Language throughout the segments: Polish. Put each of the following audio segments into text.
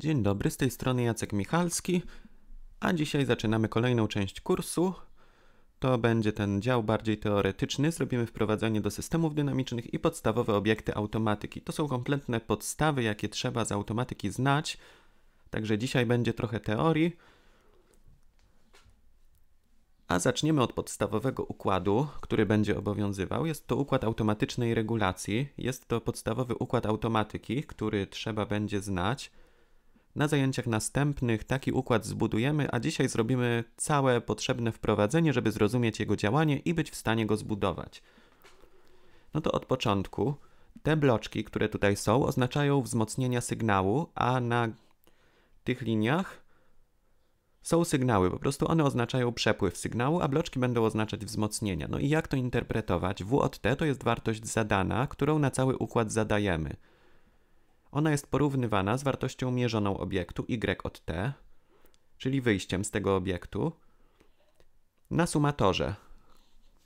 Dzień dobry, z tej strony Jacek Michalski, a dzisiaj zaczynamy kolejną część kursu. To będzie ten dział bardziej teoretyczny. Zrobimy wprowadzenie do systemów dynamicznych i podstawowe obiekty automatyki. To są kompletne podstawy, jakie trzeba z automatyki znać. Także dzisiaj będzie trochę teorii. A zaczniemy od podstawowego układu, który będzie obowiązywał. Jest to układ automatycznej regulacji. Jest to podstawowy układ automatyki, który trzeba będzie znać. Na zajęciach następnych taki układ zbudujemy, a dzisiaj zrobimy całe potrzebne wprowadzenie, żeby zrozumieć jego działanie i być w stanie go zbudować. No to od początku te bloczki, które tutaj są, oznaczają wzmocnienia sygnału, a na tych liniach są sygnały, po prostu one oznaczają przepływ sygnału, a bloczki będą oznaczać wzmocnienia. No i jak to interpretować? W od T to jest wartość zadana, którą na cały układ zadajemy. Ona jest porównywana z wartością mierzoną obiektu y od t, czyli wyjściem z tego obiektu, na sumatorze.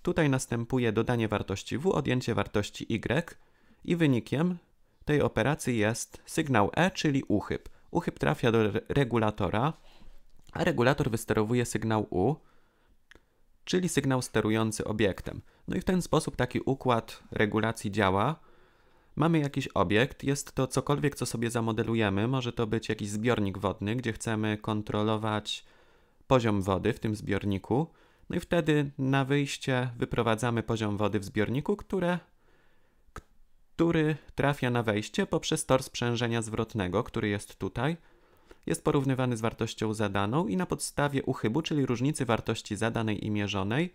Tutaj następuje dodanie wartości w, odjęcie wartości y i wynikiem tej operacji jest sygnał E, czyli uchyb. Uchyb trafia do regulatora, a regulator wysterowuje sygnał U, czyli sygnał sterujący obiektem. No i w ten sposób taki układ regulacji działa. Mamy jakiś obiekt, jest to cokolwiek, co sobie zamodelujemy. Może to być jakiś zbiornik wodny, gdzie chcemy kontrolować poziom wody w tym zbiorniku. No i wtedy na wyjście wyprowadzamy poziom wody w zbiorniku, które, który trafia na wejście poprzez tor sprzężenia zwrotnego, który jest tutaj. Jest porównywany z wartością zadaną i na podstawie uchybu, czyli różnicy wartości zadanej i mierzonej,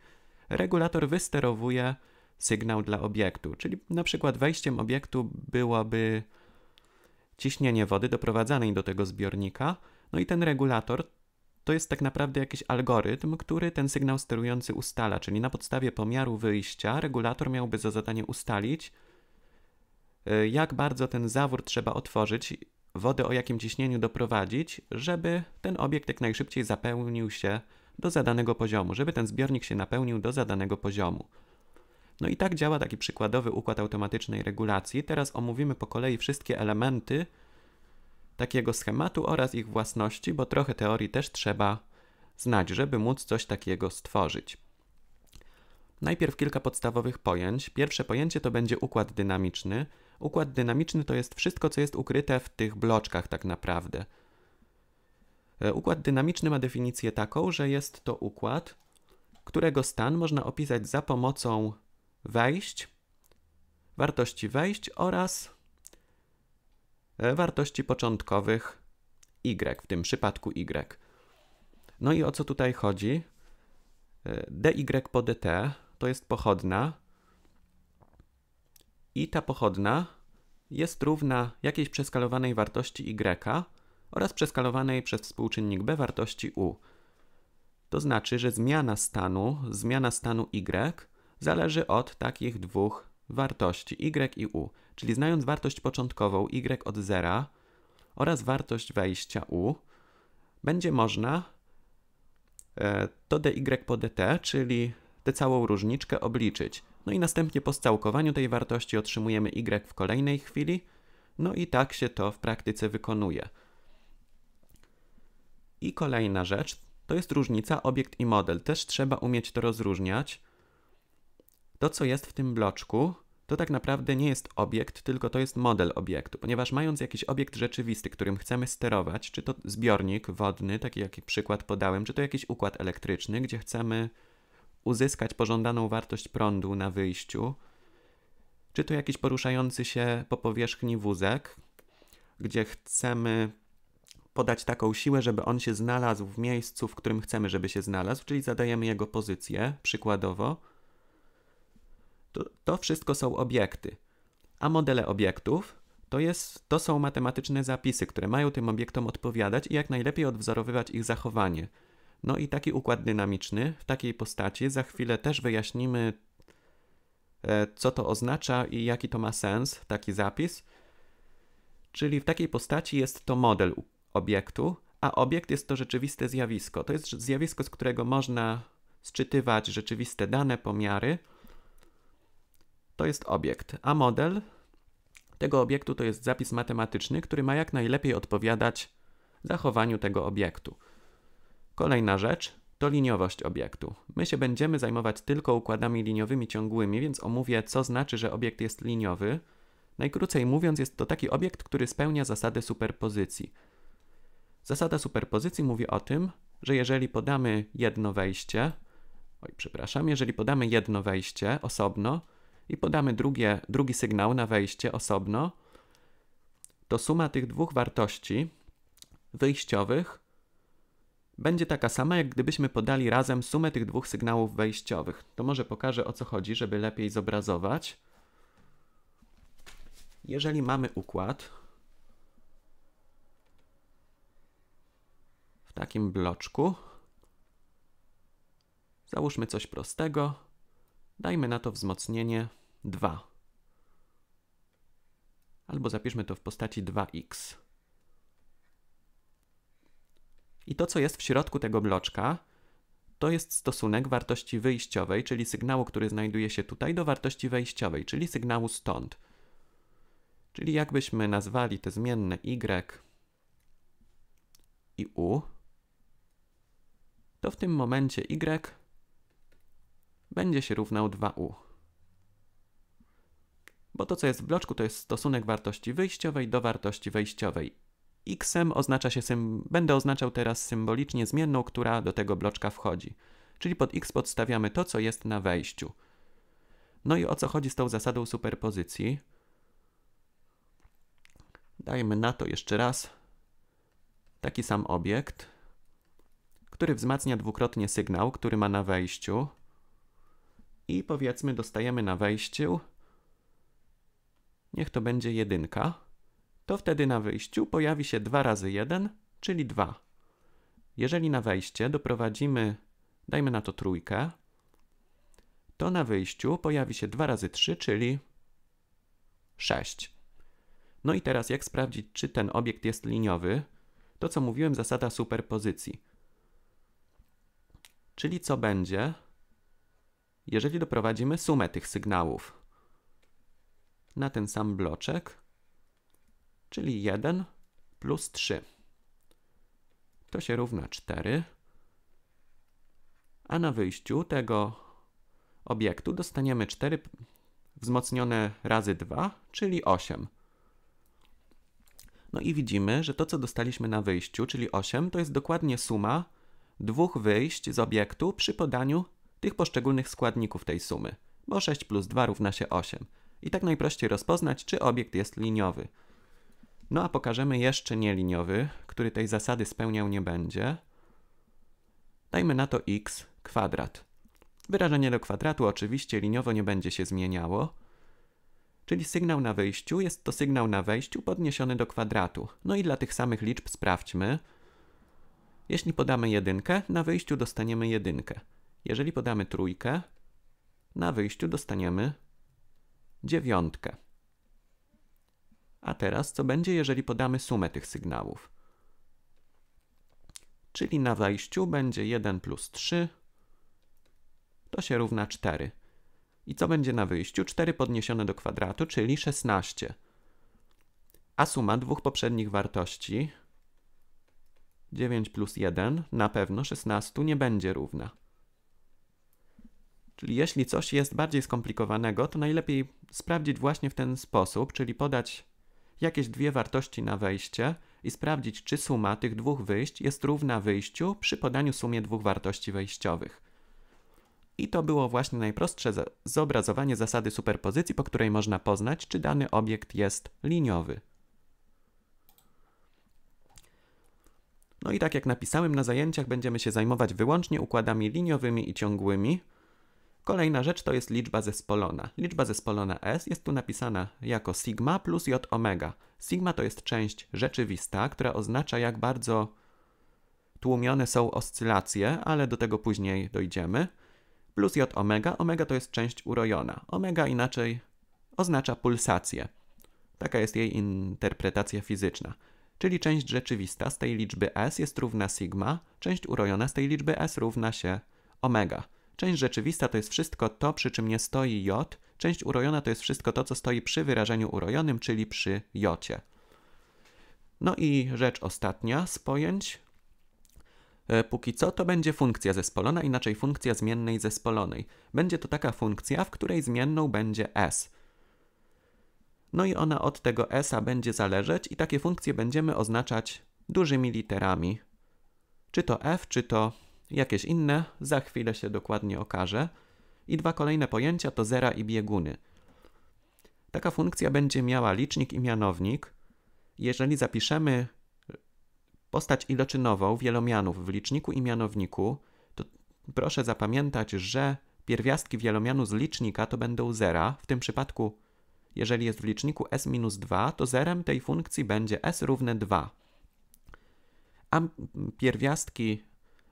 regulator wysterowuje sygnał dla obiektu. Czyli na przykład wejściem obiektu byłoby ciśnienie wody doprowadzanej do tego zbiornika, no i ten regulator to jest tak naprawdę jakiś algorytm, który ten sygnał sterujący ustala, czyli na podstawie pomiaru wyjścia regulator miałby za zadanie ustalić, y, jak bardzo ten zawór trzeba otworzyć, wodę o jakim ciśnieniu doprowadzić, żeby ten obiekt jak najszybciej zapełnił się do zadanego poziomu, żeby ten zbiornik się napełnił do zadanego poziomu. No i tak działa taki przykładowy układ automatycznej regulacji. Teraz omówimy po kolei wszystkie elementy takiego schematu oraz ich własności, bo trochę teorii też trzeba znać, żeby móc coś takiego stworzyć. Najpierw kilka podstawowych pojęć. Pierwsze pojęcie to będzie układ dynamiczny. Układ dynamiczny to jest wszystko, co jest ukryte w tych bloczkach, tak naprawdę. E, układ dynamiczny ma definicję taką, że jest to układ, którego stan można opisać za pomocą wejść, wartości wejść oraz e, wartości początkowych y, w tym przypadku y. No i o co tutaj chodzi? E, dy po dt to jest pochodna i ta pochodna jest równa jakiejś przeskalowanej wartości y oraz przeskalowanej przez współczynnik b wartości u. To znaczy, że zmiana stanu, zmiana stanu y zależy od takich dwóch wartości y i u. Czyli znając wartość początkową y od zera oraz wartość wejścia u, będzie można e, to dy po dt, czyli tę całą różniczkę obliczyć. No i następnie po scałkowaniu tej wartości otrzymujemy y w kolejnej chwili. No i tak się to w praktyce wykonuje. I kolejna rzecz to jest różnica obiekt i model. Też trzeba umieć to rozróżniać to, co jest w tym bloczku, to tak naprawdę nie jest obiekt, tylko to jest model obiektu, ponieważ mając jakiś obiekt rzeczywisty, którym chcemy sterować, czy to zbiornik wodny, taki jaki przykład podałem, czy to jakiś układ elektryczny, gdzie chcemy uzyskać pożądaną wartość prądu na wyjściu, czy to jakiś poruszający się po powierzchni wózek, gdzie chcemy podać taką siłę, żeby on się znalazł w miejscu, w którym chcemy, żeby się znalazł, czyli zadajemy jego pozycję przykładowo to, to wszystko są obiekty. A modele obiektów to, jest, to są matematyczne zapisy, które mają tym obiektom odpowiadać i jak najlepiej odwzorowywać ich zachowanie. No i taki układ dynamiczny w takiej postaci za chwilę też wyjaśnimy, e, co to oznacza i jaki to ma sens, taki zapis. Czyli w takiej postaci jest to model obiektu, a obiekt jest to rzeczywiste zjawisko. To jest zjawisko, z którego można sczytywać rzeczywiste dane, pomiary to jest obiekt, a model tego obiektu to jest zapis matematyczny, który ma jak najlepiej odpowiadać zachowaniu tego obiektu. Kolejna rzecz to liniowość obiektu. My się będziemy zajmować tylko układami liniowymi ciągłymi, więc omówię, co znaczy, że obiekt jest liniowy. Najkrócej mówiąc, jest to taki obiekt, który spełnia zasadę superpozycji. Zasada superpozycji mówi o tym, że jeżeli podamy jedno wejście, oj, przepraszam, jeżeli podamy jedno wejście osobno, i podamy drugie, drugi sygnał na wejście osobno, to suma tych dwóch wartości wyjściowych będzie taka sama, jak gdybyśmy podali razem sumę tych dwóch sygnałów wejściowych. To może pokażę o co chodzi, żeby lepiej zobrazować. Jeżeli mamy układ w takim bloczku, załóżmy coś prostego, Dajmy na to wzmocnienie 2. Albo zapiszmy to w postaci 2x. I to, co jest w środku tego bloczka, to jest stosunek wartości wyjściowej, czyli sygnału, który znajduje się tutaj, do wartości wejściowej, czyli sygnału stąd. Czyli jakbyśmy nazwali te zmienne y i u, to w tym momencie y będzie się równał 2u. Bo to, co jest w bloczku, to jest stosunek wartości wyjściowej do wartości wejściowej. x oznacza się, będę oznaczał teraz symbolicznie zmienną, która do tego bloczka wchodzi. Czyli pod x podstawiamy to, co jest na wejściu. No i o co chodzi z tą zasadą superpozycji? Dajmy na to jeszcze raz taki sam obiekt, który wzmacnia dwukrotnie sygnał, który ma na wejściu i powiedzmy dostajemy na wejściu, niech to będzie jedynka, to wtedy na wyjściu pojawi się 2 razy 1, czyli 2. Jeżeli na wejście doprowadzimy, dajmy na to trójkę, to na wyjściu pojawi się 2 razy 3, czyli 6. No i teraz jak sprawdzić, czy ten obiekt jest liniowy? To co mówiłem, zasada superpozycji. Czyli co będzie, jeżeli doprowadzimy sumę tych sygnałów na ten sam bloczek, czyli 1 plus 3. To się równa 4, a na wyjściu tego obiektu dostaniemy 4 wzmocnione razy 2, czyli 8. No i widzimy, że to, co dostaliśmy na wyjściu, czyli 8, to jest dokładnie suma dwóch wyjść z obiektu przy podaniu tych poszczególnych składników tej sumy, bo 6 plus 2 równa się 8. I tak najprościej rozpoznać, czy obiekt jest liniowy. No a pokażemy jeszcze nieliniowy, który tej zasady spełniał nie będzie. Dajmy na to x kwadrat. Wyrażenie do kwadratu oczywiście liniowo nie będzie się zmieniało, czyli sygnał na wyjściu jest to sygnał na wejściu podniesiony do kwadratu. No i dla tych samych liczb sprawdźmy. Jeśli podamy jedynkę, na wyjściu dostaniemy jedynkę. Jeżeli podamy trójkę, na wyjściu dostaniemy dziewiątkę. A teraz co będzie, jeżeli podamy sumę tych sygnałów? Czyli na wejściu będzie 1 plus 3, to się równa 4. I co będzie na wyjściu? 4 podniesione do kwadratu, czyli 16. A suma dwóch poprzednich wartości 9 plus 1 na pewno 16 nie będzie równa. Czyli jeśli coś jest bardziej skomplikowanego, to najlepiej sprawdzić właśnie w ten sposób, czyli podać jakieś dwie wartości na wejście i sprawdzić, czy suma tych dwóch wyjść jest równa wyjściu przy podaniu sumie dwóch wartości wejściowych. I to było właśnie najprostsze zobrazowanie zasady superpozycji, po której można poznać, czy dany obiekt jest liniowy. No i tak jak napisałem, na zajęciach będziemy się zajmować wyłącznie układami liniowymi i ciągłymi, Kolejna rzecz to jest liczba zespolona. Liczba zespolona S jest tu napisana jako sigma plus j omega. Sigma to jest część rzeczywista, która oznacza jak bardzo tłumione są oscylacje, ale do tego później dojdziemy. Plus j omega. Omega to jest część urojona. Omega inaczej oznacza pulsację. Taka jest jej interpretacja fizyczna. Czyli część rzeczywista z tej liczby S jest równa sigma, część urojona z tej liczby S równa się omega. Część rzeczywista to jest wszystko to, przy czym nie stoi j. Część urojona to jest wszystko to, co stoi przy wyrażeniu urojonym, czyli przy jocie. No i rzecz ostatnia z pojęć. E, póki co to będzie funkcja zespolona, inaczej funkcja zmiennej zespolonej. Będzie to taka funkcja, w której zmienną będzie s. No i ona od tego s-a będzie zależeć i takie funkcje będziemy oznaczać dużymi literami. Czy to f, czy to jakieś inne, za chwilę się dokładnie okaże. I dwa kolejne pojęcia to zera i bieguny. Taka funkcja będzie miała licznik i mianownik. Jeżeli zapiszemy postać iloczynową wielomianów w liczniku i mianowniku, to proszę zapamiętać, że pierwiastki wielomianu z licznika to będą zera. W tym przypadku, jeżeli jest w liczniku s minus 2, to zerem tej funkcji będzie s równe 2. A pierwiastki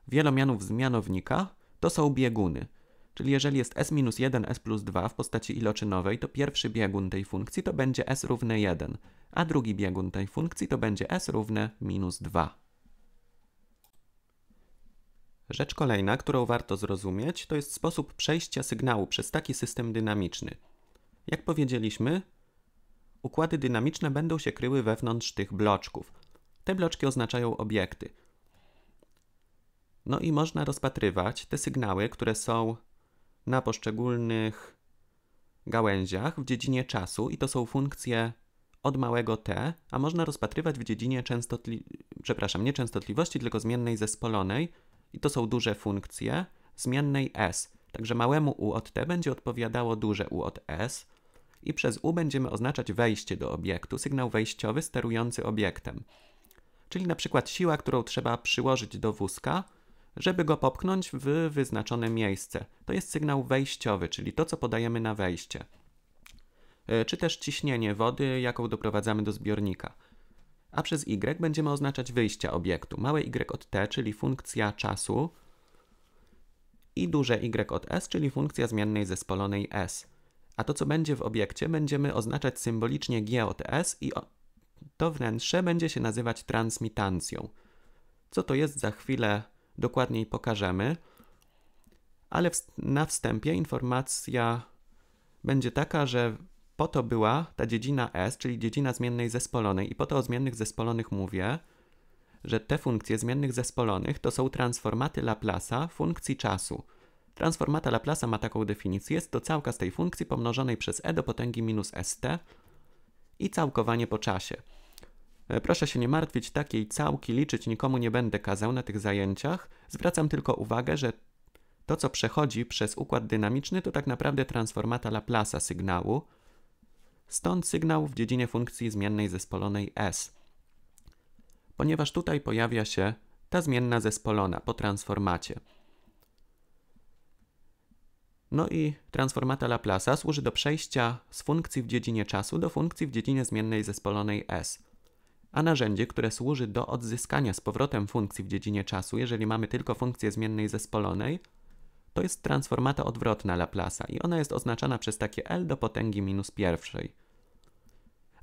Wielomianów z mianownika to są bieguny. Czyli jeżeli jest s minus 1, s plus 2 w postaci iloczynowej, to pierwszy biegun tej funkcji to będzie s równe 1, a drugi biegun tej funkcji to będzie s równe minus 2. Rzecz kolejna, którą warto zrozumieć, to jest sposób przejścia sygnału przez taki system dynamiczny. Jak powiedzieliśmy, układy dynamiczne będą się kryły wewnątrz tych bloczków. Te bloczki oznaczają obiekty – no i można rozpatrywać te sygnały, które są na poszczególnych gałęziach w dziedzinie czasu i to są funkcje od małego t, a można rozpatrywać w dziedzinie częstotliwości, przepraszam, nie częstotliwości, tylko zmiennej zespolonej i to są duże funkcje zmiennej s. Także małemu u od t będzie odpowiadało duże u od s i przez u będziemy oznaczać wejście do obiektu, sygnał wejściowy sterujący obiektem. Czyli na przykład siła, którą trzeba przyłożyć do wózka, żeby go popchnąć w wyznaczone miejsce. To jest sygnał wejściowy, czyli to, co podajemy na wejście. E, czy też ciśnienie wody, jaką doprowadzamy do zbiornika. A przez y będziemy oznaczać wyjście obiektu. Małe y od t, czyli funkcja czasu, i duże y od s, czyli funkcja zmiennej zespolonej s. A to, co będzie w obiekcie, będziemy oznaczać symbolicznie g od s i to wnętrze będzie się nazywać transmitancją. Co to jest za chwilę dokładniej pokażemy, ale na wstępie informacja będzie taka, że po to była ta dziedzina S, czyli dziedzina zmiennej zespolonej i po to o zmiennych zespolonych mówię, że te funkcje zmiennych zespolonych to są transformaty Laplace'a funkcji czasu. Transformata Laplace'a ma taką definicję, jest to całka z tej funkcji pomnożonej przez e do potęgi minus st i całkowanie po czasie. E, proszę się nie martwić, takiej całki liczyć nikomu nie będę kazał na tych zajęciach. Zwracam tylko uwagę, że to, co przechodzi przez układ dynamiczny, to tak naprawdę transformata Laplace'a sygnału, stąd sygnał w dziedzinie funkcji zmiennej zespolonej S. Ponieważ tutaj pojawia się ta zmienna zespolona po transformacie. No i transformata Laplace'a służy do przejścia z funkcji w dziedzinie czasu do funkcji w dziedzinie zmiennej zespolonej S a narzędzie, które służy do odzyskania z powrotem funkcji w dziedzinie czasu, jeżeli mamy tylko funkcję zmiennej zespolonej, to jest transformata odwrotna Laplace'a i ona jest oznaczana przez takie L do potęgi minus pierwszej.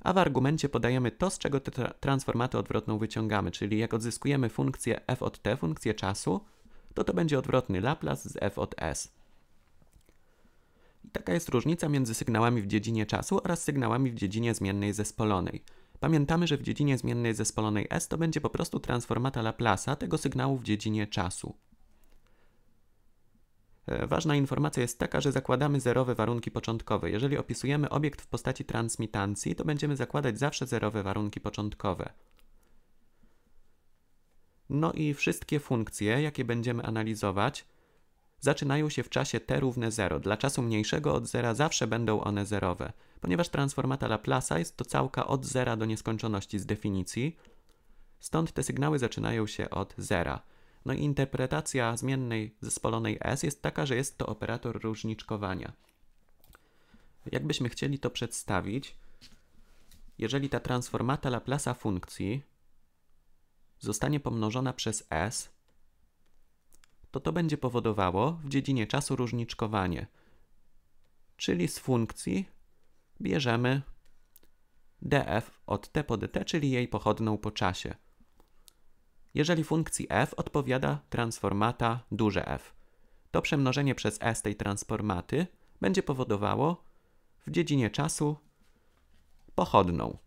A w argumencie podajemy to, z czego tę tra transformatę odwrotną wyciągamy, czyli jak odzyskujemy funkcję f od t, funkcję czasu, to to będzie odwrotny Laplace z f od s. I taka jest różnica między sygnałami w dziedzinie czasu oraz sygnałami w dziedzinie zmiennej zespolonej. Pamiętamy, że w dziedzinie zmiennej zespolonej S to będzie po prostu transformata Laplace'a tego sygnału w dziedzinie czasu. E, ważna informacja jest taka, że zakładamy zerowe warunki początkowe. Jeżeli opisujemy obiekt w postaci transmitancji, to będziemy zakładać zawsze zerowe warunki początkowe. No i wszystkie funkcje, jakie będziemy analizować, zaczynają się w czasie t równe 0. Dla czasu mniejszego od zera zawsze będą one zerowe. Ponieważ transformata Laplace'a jest to całka od zera do nieskończoności z definicji, stąd te sygnały zaczynają się od zera. No i interpretacja zmiennej zespolonej S jest taka, że jest to operator różniczkowania. Jakbyśmy chcieli to przedstawić, jeżeli ta transformata Laplace'a funkcji zostanie pomnożona przez S, to to będzie powodowało w dziedzinie czasu różniczkowanie. Czyli z funkcji bierzemy df od t po dt, czyli jej pochodną po czasie. Jeżeli funkcji f odpowiada transformata duże F, to przemnożenie przez s tej transformaty będzie powodowało w dziedzinie czasu pochodną.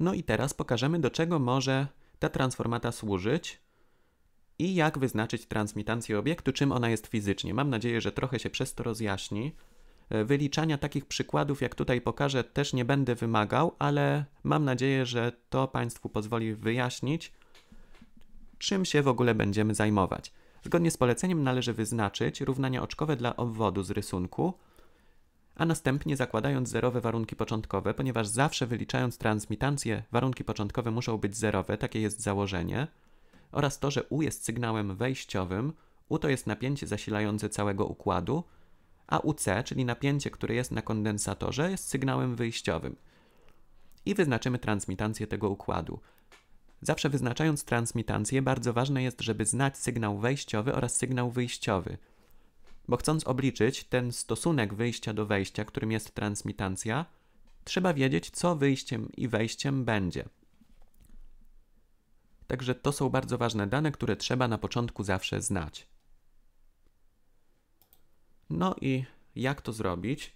No i teraz pokażemy, do czego może ta transformata służyć i jak wyznaczyć transmitancję obiektu, czym ona jest fizycznie. Mam nadzieję, że trochę się przez to rozjaśni. E, wyliczania takich przykładów, jak tutaj pokażę, też nie będę wymagał, ale mam nadzieję, że to Państwu pozwoli wyjaśnić, czym się w ogóle będziemy zajmować. Zgodnie z poleceniem należy wyznaczyć równania oczkowe dla obwodu z rysunku, a następnie zakładając zerowe warunki początkowe, ponieważ zawsze wyliczając transmitancję, warunki początkowe muszą być zerowe, takie jest założenie, oraz to, że U jest sygnałem wejściowym, U to jest napięcie zasilające całego układu, a UC, czyli napięcie, które jest na kondensatorze, jest sygnałem wyjściowym. I wyznaczymy transmitancję tego układu. Zawsze wyznaczając transmitancję, bardzo ważne jest, żeby znać sygnał wejściowy oraz sygnał wyjściowy – bo chcąc obliczyć ten stosunek wyjścia do wejścia, którym jest transmitancja, trzeba wiedzieć, co wyjściem i wejściem będzie. Także to są bardzo ważne dane, które trzeba na początku zawsze znać. No i jak to zrobić?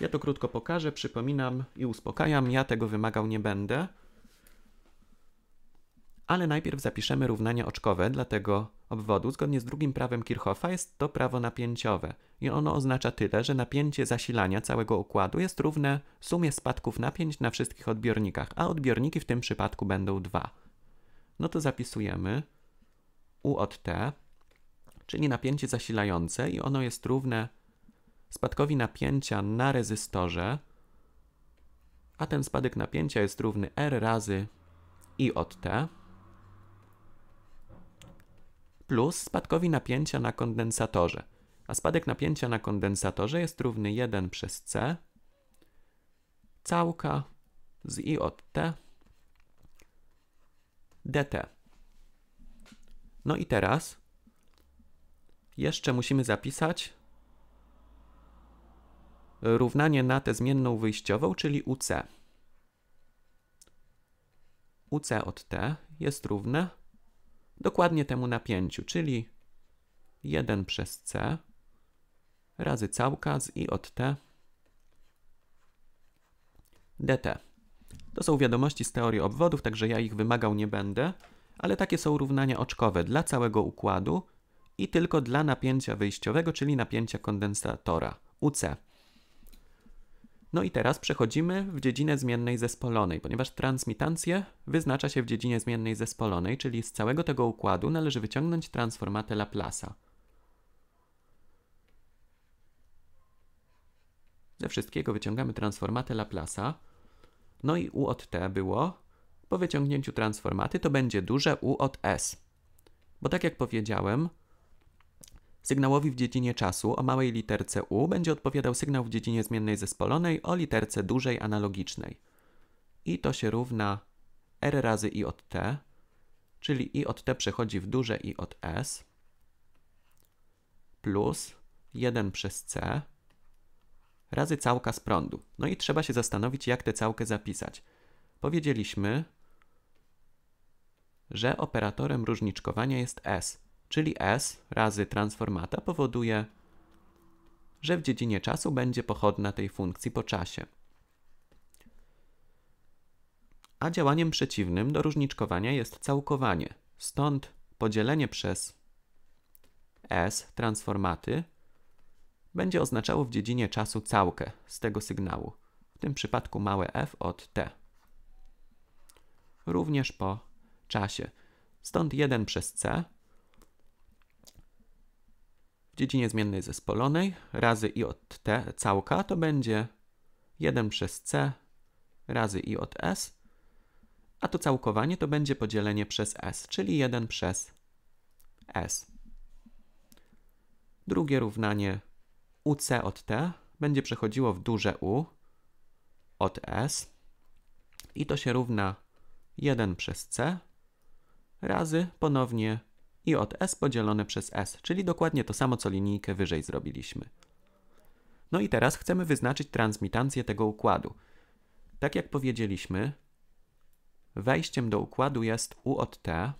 Ja to krótko pokażę, przypominam i uspokajam, ja tego wymagał nie będę ale najpierw zapiszemy równanie oczkowe dla tego obwodu. Zgodnie z drugim prawem Kirchhoffa jest to prawo napięciowe i ono oznacza tyle, że napięcie zasilania całego układu jest równe sumie spadków napięć na wszystkich odbiornikach, a odbiorniki w tym przypadku będą dwa. No to zapisujemy U od T, czyli napięcie zasilające i ono jest równe spadkowi napięcia na rezystorze, a ten spadek napięcia jest równy R razy I od T plus spadkowi napięcia na kondensatorze. A spadek napięcia na kondensatorze jest równy 1 przez C całka z I od T dt. No i teraz jeszcze musimy zapisać równanie na tę zmienną wyjściową, czyli UC. UC od T jest równe dokładnie temu napięciu, czyli 1 przez C razy całka z I od T dt. To są wiadomości z teorii obwodów, także ja ich wymagał nie będę, ale takie są równania oczkowe dla całego układu i tylko dla napięcia wyjściowego, czyli napięcia kondensatora UC. No i teraz przechodzimy w dziedzinę zmiennej zespolonej, ponieważ transmitancję wyznacza się w dziedzinie zmiennej zespolonej, czyli z całego tego układu należy wyciągnąć transformatę Laplace'a. Ze wszystkiego wyciągamy transformatę Laplace'a. No i U od T było, po wyciągnięciu transformaty to będzie duże U od S. Bo tak jak powiedziałem, Sygnałowi w dziedzinie czasu o małej literce u będzie odpowiadał sygnał w dziedzinie zmiennej zespolonej o literce dużej analogicznej. I to się równa r razy i od t, czyli i od t przechodzi w duże i od s, plus 1 przez c razy całka z prądu. No i trzeba się zastanowić, jak tę całkę zapisać. Powiedzieliśmy, że operatorem różniczkowania jest s, czyli S razy transformata powoduje, że w dziedzinie czasu będzie pochodna tej funkcji po czasie. A działaniem przeciwnym do różniczkowania jest całkowanie. Stąd podzielenie przez S transformaty będzie oznaczało w dziedzinie czasu całkę z tego sygnału, w tym przypadku małe f od t. Również po czasie. Stąd 1 przez c w dziedzinie zmiennej zespolonej razy i od t całka to będzie 1 przez c razy i od s, a to całkowanie to będzie podzielenie przez s, czyli 1 przez s. Drugie równanie uc od t będzie przechodziło w duże U od S i to się równa 1 przez C razy ponownie i od s podzielone przez s, czyli dokładnie to samo co linijkę wyżej zrobiliśmy. No i teraz chcemy wyznaczyć transmitancję tego układu. Tak jak powiedzieliśmy, wejściem do układu jest u od t,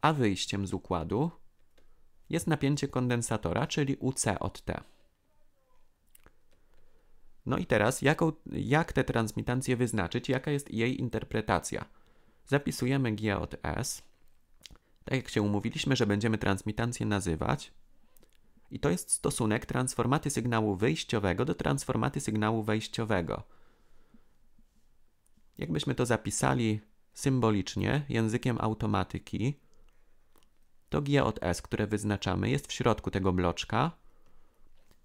a wyjściem z układu jest napięcie kondensatora, czyli UC od T. No i teraz, jaką, jak tę transmitancję wyznaczyć, jaka jest jej interpretacja? Zapisujemy G od S, tak jak się umówiliśmy, że będziemy transmitancję nazywać. I to jest stosunek transformaty sygnału wyjściowego do transformaty sygnału wejściowego. Jakbyśmy to zapisali symbolicznie językiem automatyki, to G od S, które wyznaczamy, jest w środku tego bloczka.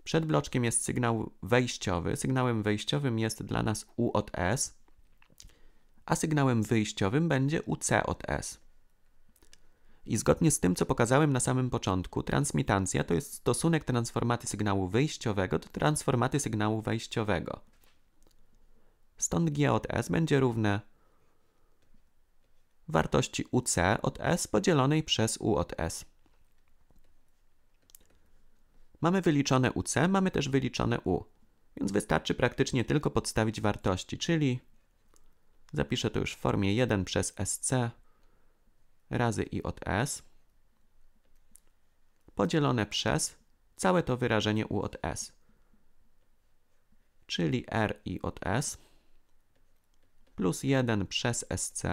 Przed bloczkiem jest sygnał wejściowy. Sygnałem wejściowym jest dla nas U od S, a sygnałem wyjściowym będzie UC od S. I zgodnie z tym, co pokazałem na samym początku, transmitancja to jest stosunek transformaty sygnału wyjściowego do transformaty sygnału wejściowego. Stąd G od S będzie równe wartości UC od S podzielonej przez U od S. Mamy wyliczone UC, mamy też wyliczone U, więc wystarczy praktycznie tylko podstawić wartości, czyli zapiszę to już w formie 1 przez SC razy i od s podzielone przez całe to wyrażenie u od s, czyli r i od s plus 1 przez sc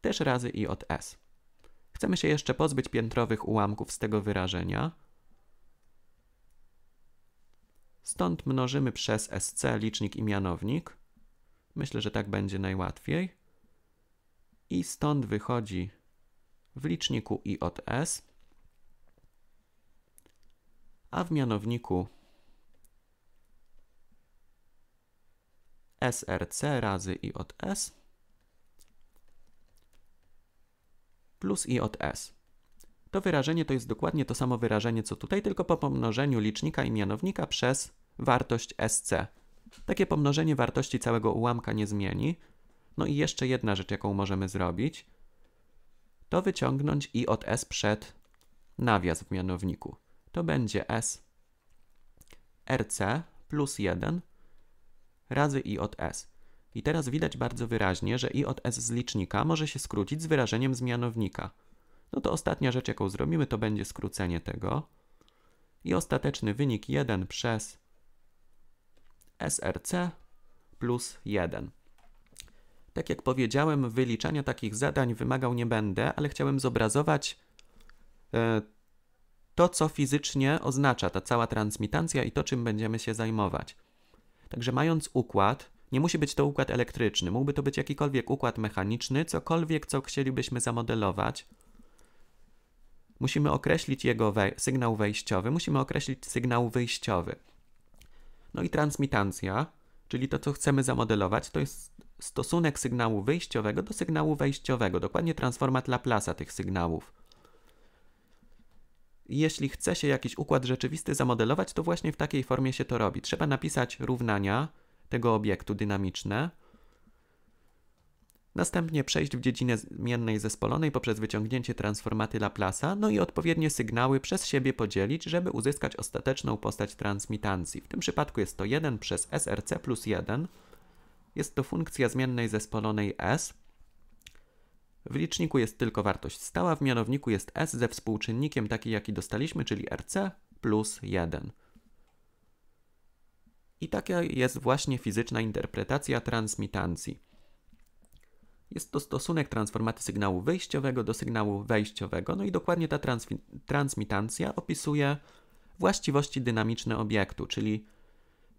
też razy i od s. Chcemy się jeszcze pozbyć piętrowych ułamków z tego wyrażenia. Stąd mnożymy przez sc licznik i mianownik. Myślę, że tak będzie najłatwiej i stąd wychodzi w liczniku i od s, a w mianowniku src razy i od s plus i od s. To wyrażenie to jest dokładnie to samo wyrażenie co tutaj, tylko po pomnożeniu licznika i mianownika przez wartość sc. Takie pomnożenie wartości całego ułamka nie zmieni, no i jeszcze jedna rzecz, jaką możemy zrobić, to wyciągnąć i od S przed nawias w mianowniku. To będzie S RC plus 1 razy i od S. I teraz widać bardzo wyraźnie, że i od S z licznika może się skrócić z wyrażeniem z mianownika. No to ostatnia rzecz, jaką zrobimy, to będzie skrócenie tego. I ostateczny wynik 1 przez SRC plus 1. Tak jak powiedziałem, wyliczania takich zadań wymagał nie będę, ale chciałem zobrazować e, to, co fizycznie oznacza ta cała transmitancja i to, czym będziemy się zajmować. Także mając układ, nie musi być to układ elektryczny, mógłby to być jakikolwiek układ mechaniczny, cokolwiek, co chcielibyśmy zamodelować. Musimy określić jego wej sygnał wejściowy, musimy określić sygnał wyjściowy. No i transmitancja, czyli to, co chcemy zamodelować, to jest stosunek sygnału wyjściowego do sygnału wejściowego, dokładnie transformat Laplace'a tych sygnałów. Jeśli chce się jakiś układ rzeczywisty zamodelować, to właśnie w takiej formie się to robi. Trzeba napisać równania tego obiektu dynamiczne, Następnie przejść w dziedzinę zmiennej zespolonej poprzez wyciągnięcie transformaty Laplace'a, no i odpowiednie sygnały przez siebie podzielić, żeby uzyskać ostateczną postać transmitancji. W tym przypadku jest to 1 przez SRC plus 1, jest to funkcja zmiennej zespolonej s. W liczniku jest tylko wartość stała, w mianowniku jest s ze współczynnikiem taki, jaki dostaliśmy, czyli rc plus 1. I taka jest właśnie fizyczna interpretacja transmitancji. Jest to stosunek transformaty sygnału wyjściowego do sygnału wejściowego. No i dokładnie ta transmitancja opisuje właściwości dynamiczne obiektu, czyli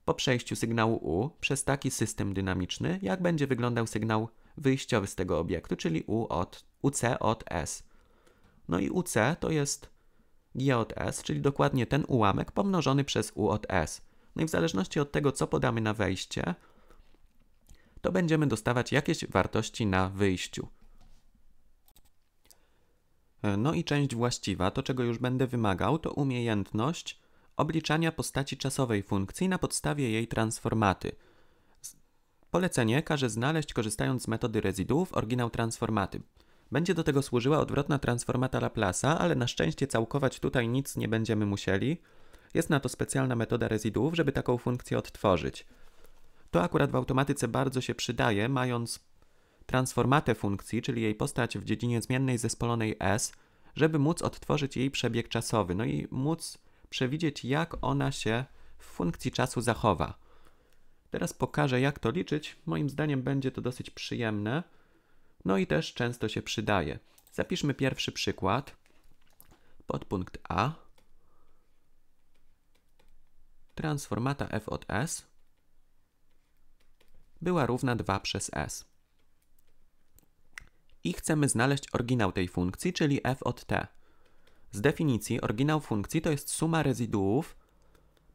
po przejściu sygnału U przez taki system dynamiczny, jak będzie wyglądał sygnał wyjściowy z tego obiektu, czyli U od, UC od S. No i UC to jest G od S, czyli dokładnie ten ułamek pomnożony przez U od S. No i w zależności od tego, co podamy na wejście, to będziemy dostawać jakieś wartości na wyjściu. E, no i część właściwa, to czego już będę wymagał, to umiejętność obliczania postaci czasowej funkcji na podstawie jej transformaty. Polecenie każe znaleźć, korzystając z metody rezyduów, oryginał transformaty. Będzie do tego służyła odwrotna transformata Laplace'a, ale na szczęście całkować tutaj nic nie będziemy musieli. Jest na to specjalna metoda rezyduów, żeby taką funkcję odtworzyć. To akurat w automatyce bardzo się przydaje, mając transformatę funkcji, czyli jej postać w dziedzinie zmiennej zespolonej S, żeby móc odtworzyć jej przebieg czasowy, no i móc przewidzieć, jak ona się w funkcji czasu zachowa. Teraz pokażę, jak to liczyć. Moim zdaniem będzie to dosyć przyjemne, no i też często się przydaje. Zapiszmy pierwszy przykład. Podpunkt A. Transformata f od s była równa 2 przez s. I chcemy znaleźć oryginał tej funkcji, czyli f od t. Z definicji oryginał funkcji to jest suma rezyduów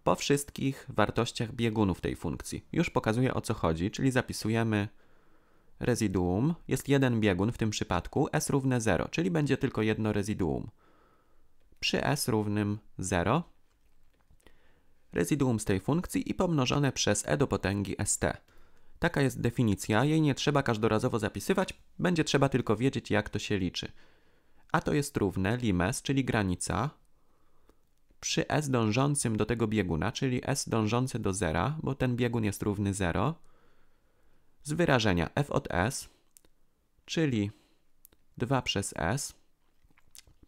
po wszystkich wartościach biegunów tej funkcji. Już pokazuję o co chodzi, czyli zapisujemy rezyduum. Jest jeden biegun w tym przypadku, s równe 0, czyli będzie tylko jedno rezyduum. Przy s równym 0 rezyduum z tej funkcji i pomnożone przez e do potęgi st. Taka jest definicja, jej nie trzeba każdorazowo zapisywać, będzie trzeba tylko wiedzieć jak to się liczy a to jest równe limes, czyli granica, przy s dążącym do tego bieguna, czyli s dążący do zera, bo ten biegun jest równy 0, z wyrażenia f od s, czyli 2 przez s,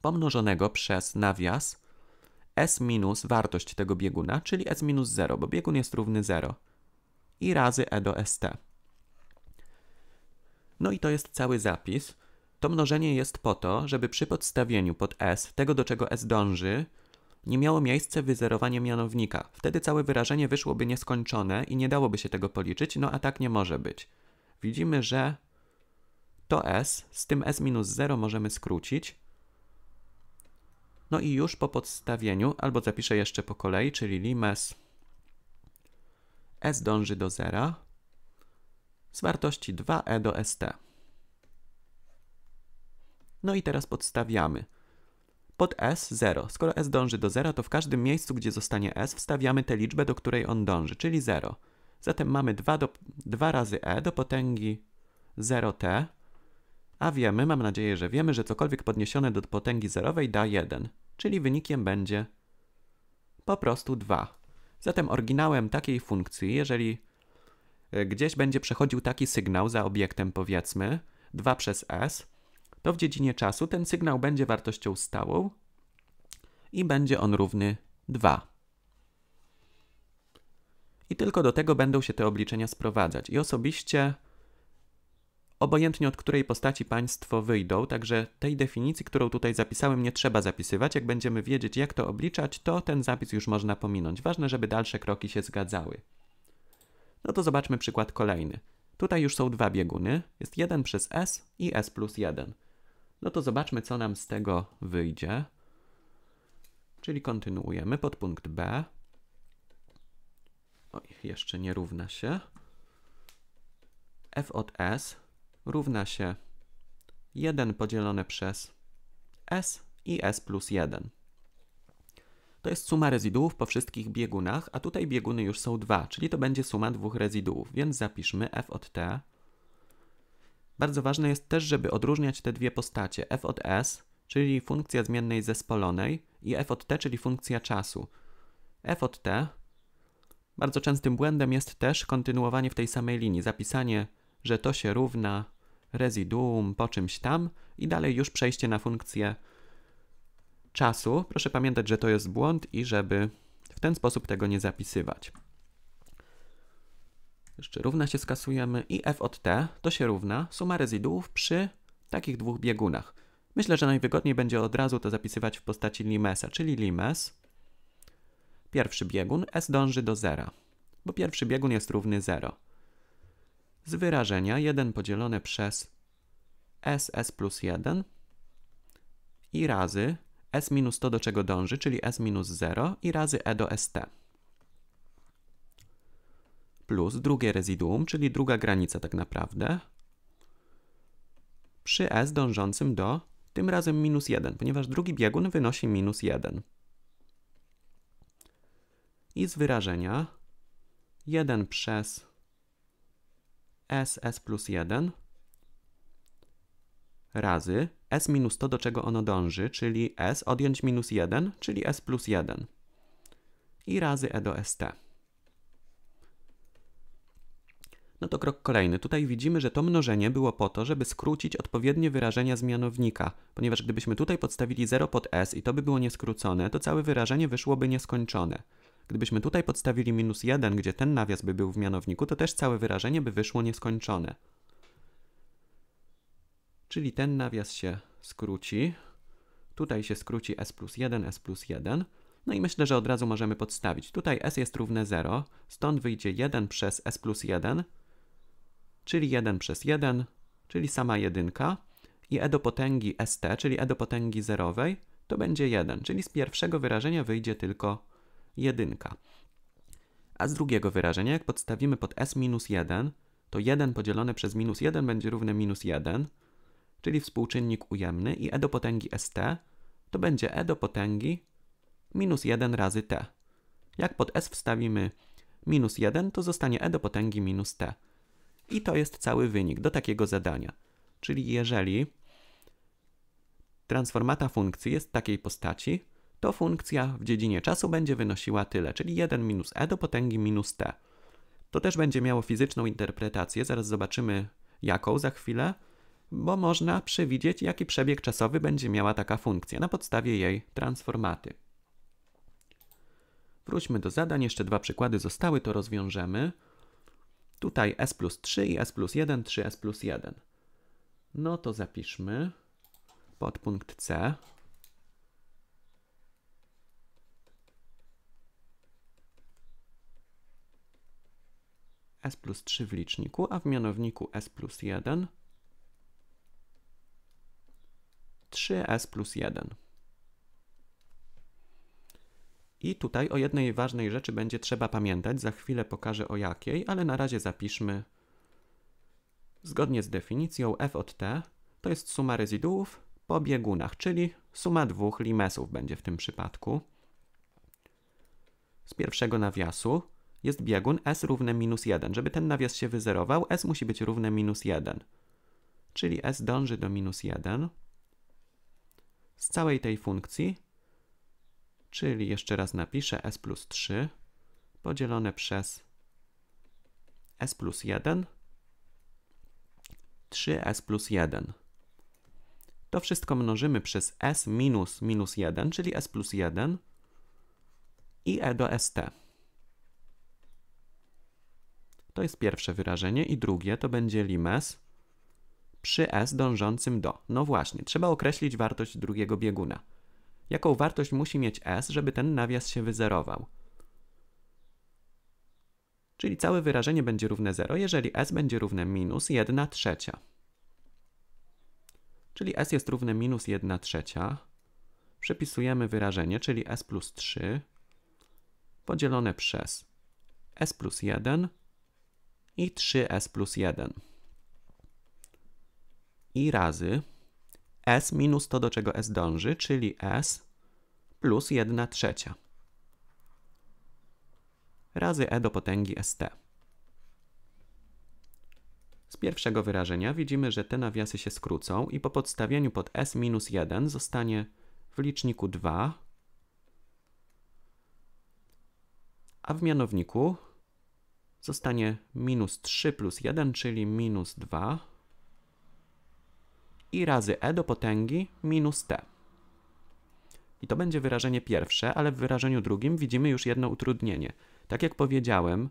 pomnożonego przez nawias s minus wartość tego bieguna, czyli s minus 0, bo biegun jest równy 0, i razy e do st. No i to jest cały zapis. To mnożenie jest po to, żeby przy podstawieniu pod s tego, do czego s dąży, nie miało miejsce wyzerowanie mianownika. Wtedy całe wyrażenie wyszłoby nieskończone i nie dałoby się tego policzyć, no a tak nie może być. Widzimy, że to s z tym s minus 0 możemy skrócić. No i już po podstawieniu, albo zapiszę jeszcze po kolei, czyli limes s dąży do zera z wartości 2e do st. No i teraz podstawiamy. Pod S 0. Skoro S dąży do 0, to w każdym miejscu, gdzie zostanie S, wstawiamy tę liczbę, do której on dąży, czyli 0. Zatem mamy 2, do, 2 razy E do potęgi 0t, a wiemy, mam nadzieję, że wiemy, że cokolwiek podniesione do potęgi zerowej da 1, czyli wynikiem będzie po prostu 2. Zatem oryginałem takiej funkcji, jeżeli e, gdzieś będzie przechodził taki sygnał za obiektem, powiedzmy 2 przez s, to w dziedzinie czasu ten sygnał będzie wartością stałą i będzie on równy 2. I tylko do tego będą się te obliczenia sprowadzać. I osobiście, obojętnie od której postaci Państwo wyjdą, także tej definicji, którą tutaj zapisałem, nie trzeba zapisywać. Jak będziemy wiedzieć, jak to obliczać, to ten zapis już można pominąć. Ważne, żeby dalsze kroki się zgadzały. No to zobaczmy przykład kolejny. Tutaj już są dwa bieguny. Jest 1 przez s i s plus 1. No to zobaczmy, co nam z tego wyjdzie. Czyli kontynuujemy pod punkt B. Oj, jeszcze nie równa się. f od s równa się 1 podzielone przez s i s plus 1. To jest suma rezyduów po wszystkich biegunach, a tutaj bieguny już są dwa, czyli to będzie suma dwóch rezyduów, więc zapiszmy f od t bardzo ważne jest też, żeby odróżniać te dwie postacie, f od s, czyli funkcja zmiennej zespolonej i f od t, czyli funkcja czasu. f od t bardzo częstym błędem jest też kontynuowanie w tej samej linii, zapisanie, że to się równa residuum po czymś tam i dalej już przejście na funkcję czasu. Proszę pamiętać, że to jest błąd i żeby w ten sposób tego nie zapisywać. Jeszcze równa się skasujemy i f od t to się równa suma rezyduów przy takich dwóch biegunach. Myślę, że najwygodniej będzie od razu to zapisywać w postaci limesa, czyli limes. Pierwszy biegun s dąży do zera, bo pierwszy biegun jest równy 0. Z wyrażenia 1 podzielone przez ss plus 1 i razy s minus to, do czego dąży, czyli s minus 0 i razy e do st plus drugie rezyduum, czyli druga granica tak naprawdę, przy S dążącym do tym razem minus 1, ponieważ drugi biegun wynosi minus 1. I z wyrażenia 1 przez S, S plus 1 razy S minus to, do czego ono dąży, czyli S odjąć minus 1, czyli S plus 1 i razy E do ST. No to krok kolejny. Tutaj widzimy, że to mnożenie było po to, żeby skrócić odpowiednie wyrażenia z mianownika, ponieważ gdybyśmy tutaj podstawili 0 pod s i to by było nieskrócone, to całe wyrażenie wyszłoby nieskończone. Gdybyśmy tutaj podstawili minus 1, gdzie ten nawias by był w mianowniku, to też całe wyrażenie by wyszło nieskończone. Czyli ten nawias się skróci, tutaj się skróci s plus 1, s plus 1, no i myślę, że od razu możemy podstawić. Tutaj s jest równe 0, stąd wyjdzie 1 przez s plus 1, czyli 1 przez 1, czyli sama jedynka i e do potęgi st, czyli e do potęgi zerowej, to będzie 1, czyli z pierwszego wyrażenia wyjdzie tylko jedynka. A z drugiego wyrażenia, jak podstawimy pod s minus 1, to 1 podzielone przez minus 1 będzie równe minus 1, czyli współczynnik ujemny i e do potęgi st to będzie e do potęgi minus 1 razy t. Jak pod s wstawimy minus 1, to zostanie e do potęgi minus t. I to jest cały wynik do takiego zadania. Czyli jeżeli transformata funkcji jest takiej postaci, to funkcja w dziedzinie czasu będzie wynosiła tyle, czyli 1 minus e do potęgi minus t. To też będzie miało fizyczną interpretację, zaraz zobaczymy jaką za chwilę, bo można przewidzieć, jaki przebieg czasowy będzie miała taka funkcja na podstawie jej transformaty. Wróćmy do zadań, jeszcze dwa przykłady zostały, to rozwiążemy. Tutaj s plus 3 i s plus 1, 3s plus 1. No to zapiszmy podpunkt C. s plus 3 w liczniku, a w mianowniku s plus 1 3s plus 1. I tutaj o jednej ważnej rzeczy będzie trzeba pamiętać, za chwilę pokażę o jakiej, ale na razie zapiszmy zgodnie z definicją f od t to jest suma rezyduów po biegunach, czyli suma dwóch limesów będzie w tym przypadku. Z pierwszego nawiasu jest biegun s równe minus 1. Żeby ten nawias się wyzerował, s musi być równe minus 1. Czyli s dąży do minus 1. Z całej tej funkcji czyli jeszcze raz napiszę s plus 3 podzielone przez s plus 1, 3s plus 1. To wszystko mnożymy przez s minus minus 1, czyli s plus 1 i e do st. To jest pierwsze wyrażenie i drugie to będzie limes przy s dążącym do. No właśnie, trzeba określić wartość drugiego bieguna jaką wartość musi mieć s, żeby ten nawias się wyzerował. Czyli całe wyrażenie będzie równe 0, jeżeli s będzie równe minus 1 trzecia. Czyli s jest równe minus 1 trzecia. Przepisujemy wyrażenie, czyli s plus 3 podzielone przez s plus 1 i 3s plus 1 i razy s minus to, do czego s dąży, czyli s plus 1 trzecia razy e do potęgi st. Z pierwszego wyrażenia widzimy, że te nawiasy się skrócą i po podstawieniu pod s minus 1 zostanie w liczniku 2, a w mianowniku zostanie minus 3 plus 1, czyli minus 2 i razy e do potęgi minus t. I to będzie wyrażenie pierwsze, ale w wyrażeniu drugim widzimy już jedno utrudnienie. Tak jak powiedziałem,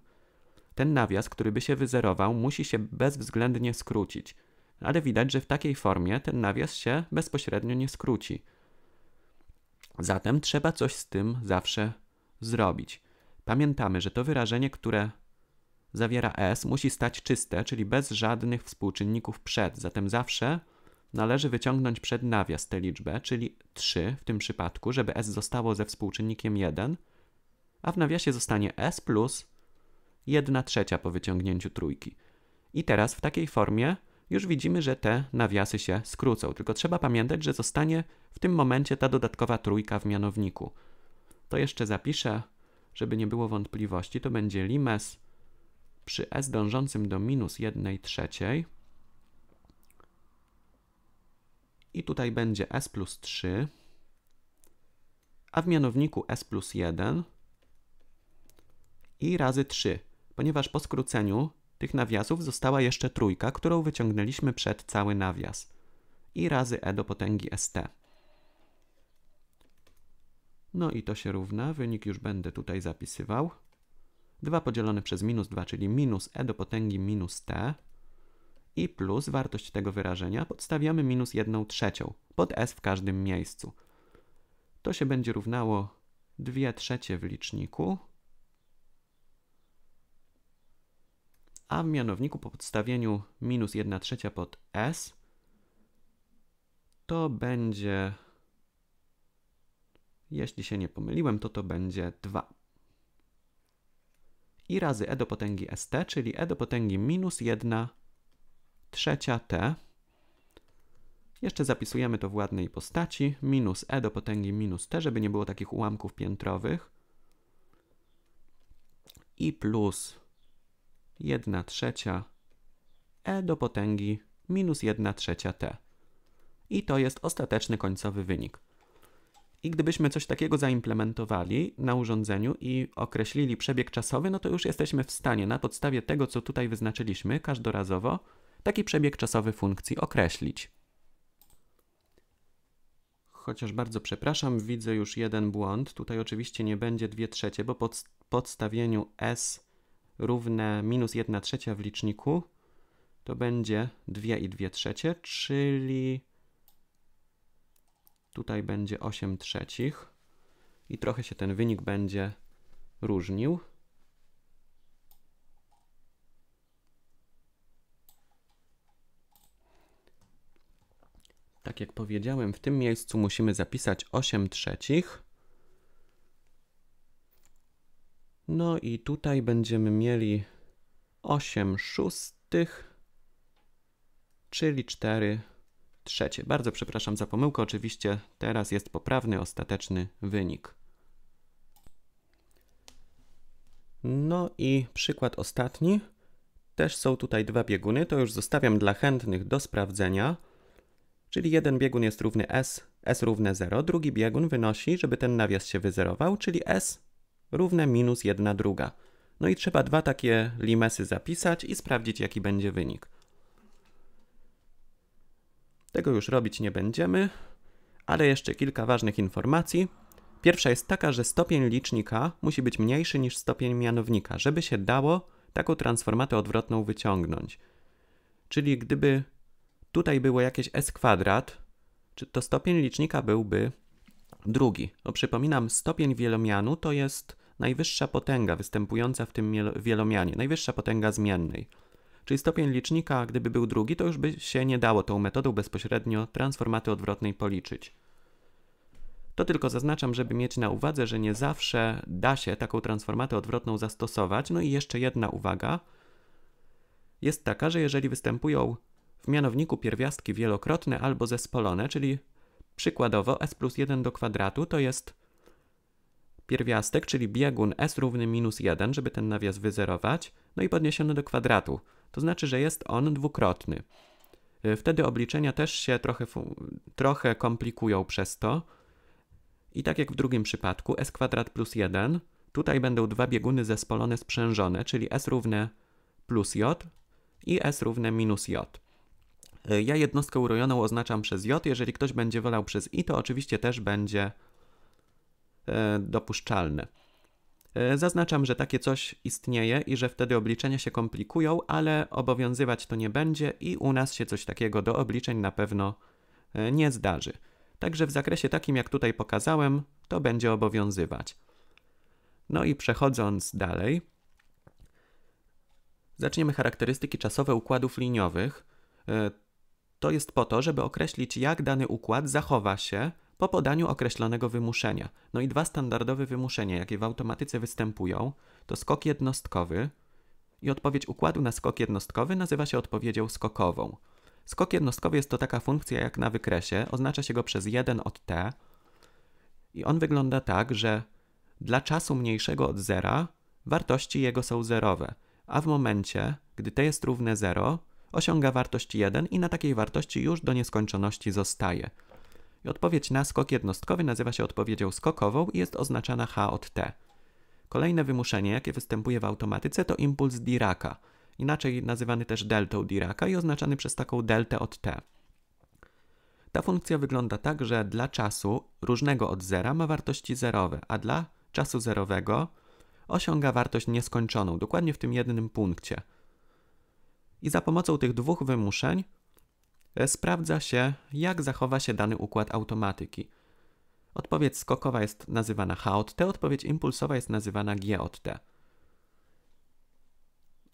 ten nawias, który by się wyzerował, musi się bezwzględnie skrócić. Ale widać, że w takiej formie ten nawias się bezpośrednio nie skróci. Zatem trzeba coś z tym zawsze zrobić. Pamiętamy, że to wyrażenie, które zawiera s, musi stać czyste, czyli bez żadnych współczynników przed. Zatem zawsze należy wyciągnąć przed nawias tę liczbę, czyli 3 w tym przypadku, żeby s zostało ze współczynnikiem 1, a w nawiasie zostanie s plus 1 trzecia po wyciągnięciu trójki. I teraz w takiej formie już widzimy, że te nawiasy się skrócą, tylko trzeba pamiętać, że zostanie w tym momencie ta dodatkowa trójka w mianowniku. To jeszcze zapiszę, żeby nie było wątpliwości, to będzie limes przy s dążącym do minus 1 trzeciej i tutaj będzie s plus 3, a w mianowniku s plus 1 i razy 3, ponieważ po skróceniu tych nawiasów została jeszcze trójka, którą wyciągnęliśmy przed cały nawias i razy e do potęgi st. No i to się równa, wynik już będę tutaj zapisywał. 2 podzielone przez minus 2, czyli minus e do potęgi minus t i plus wartość tego wyrażenia podstawiamy minus 1 trzecią pod s w każdym miejscu. To się będzie równało 2 trzecie w liczniku, a w mianowniku po podstawieniu minus 1 trzecia pod s to będzie, jeśli się nie pomyliłem, to to będzie 2. I razy e do potęgi st, czyli e do potęgi minus 1 trzecia t. Jeszcze zapisujemy to w ładnej postaci, minus e do potęgi minus t, żeby nie było takich ułamków piętrowych. I plus 1 trzecia e do potęgi minus 1 trzecia t. I to jest ostateczny końcowy wynik. I gdybyśmy coś takiego zaimplementowali na urządzeniu i określili przebieg czasowy, no to już jesteśmy w stanie na podstawie tego, co tutaj wyznaczyliśmy każdorazowo, taki przebieg czasowy funkcji określić. Chociaż bardzo przepraszam, widzę już jeden błąd. Tutaj oczywiście nie będzie 2 trzecie, bo po podstawieniu s równe minus 1 trzecia w liczniku to będzie 2 i 2 trzecie, czyli tutaj będzie 8 trzecich i trochę się ten wynik będzie różnił. Tak jak powiedziałem, w tym miejscu musimy zapisać 8 trzecich. No i tutaj będziemy mieli 8 szóstych, czyli 4 trzecie. Bardzo przepraszam za pomyłkę, oczywiście teraz jest poprawny ostateczny wynik. No i przykład ostatni. Też są tutaj dwa bieguny, to już zostawiam dla chętnych do sprawdzenia czyli jeden biegun jest równy S, S równe 0, drugi biegun wynosi, żeby ten nawias się wyzerował, czyli S równe minus 1 druga. No i trzeba dwa takie limesy zapisać i sprawdzić jaki będzie wynik. Tego już robić nie będziemy, ale jeszcze kilka ważnych informacji. Pierwsza jest taka, że stopień licznika musi być mniejszy niż stopień mianownika, żeby się dało taką transformatę odwrotną wyciągnąć. Czyli gdyby tutaj było jakieś s kwadrat, to stopień licznika byłby drugi. No, przypominam, stopień wielomianu to jest najwyższa potęga występująca w tym wielomianie, najwyższa potęga zmiennej. Czyli stopień licznika, gdyby był drugi, to już by się nie dało tą metodą bezpośrednio transformaty odwrotnej policzyć. To tylko zaznaczam, żeby mieć na uwadze, że nie zawsze da się taką transformatę odwrotną zastosować. No i jeszcze jedna uwaga jest taka, że jeżeli występują w mianowniku pierwiastki wielokrotne albo zespolone, czyli przykładowo s plus 1 do kwadratu to jest pierwiastek, czyli biegun s równy minus 1, żeby ten nawias wyzerować, no i podniesiony do kwadratu. To znaczy, że jest on dwukrotny. Y, wtedy obliczenia też się trochę, trochę komplikują przez to. I tak jak w drugim przypadku, s kwadrat plus 1, tutaj będą dwa bieguny zespolone sprzężone, czyli s równe plus j i s równe minus j. Y, ja jednostkę urojoną oznaczam przez J. Jeżeli ktoś będzie wolał przez I, to oczywiście też będzie y, dopuszczalne. Y, zaznaczam, że takie coś istnieje i że wtedy obliczenia się komplikują, ale obowiązywać to nie będzie i u nas się coś takiego do obliczeń na pewno nie zdarzy. Także w zakresie takim, jak tutaj pokazałem, to będzie obowiązywać. No i przechodząc dalej, zaczniemy charakterystyki czasowe układów liniowych. To jest po to, żeby określić, jak dany układ zachowa się po podaniu określonego wymuszenia. No i dwa standardowe wymuszenia, jakie w automatyce występują, to skok jednostkowy i odpowiedź układu na skok jednostkowy nazywa się odpowiedzią skokową. Skok jednostkowy jest to taka funkcja jak na wykresie, oznacza się go przez 1 od t i on wygląda tak, że dla czasu mniejszego od zera wartości jego są zerowe, a w momencie, gdy t jest równe 0, osiąga wartość 1 i na takiej wartości już do nieskończoności zostaje. I odpowiedź na skok jednostkowy nazywa się odpowiedzią skokową i jest oznaczana H od T. Kolejne wymuszenie, jakie występuje w automatyce, to impuls Diraca, inaczej nazywany też deltą Diraca i oznaczany przez taką deltę od T. Ta funkcja wygląda tak, że dla czasu różnego od zera ma wartości zerowe, a dla czasu zerowego osiąga wartość nieskończoną, dokładnie w tym jednym punkcie – i za pomocą tych dwóch wymuszeń e, sprawdza się, jak zachowa się dany układ automatyki. Odpowiedź skokowa jest nazywana H od T, odpowiedź impulsowa jest nazywana G od T.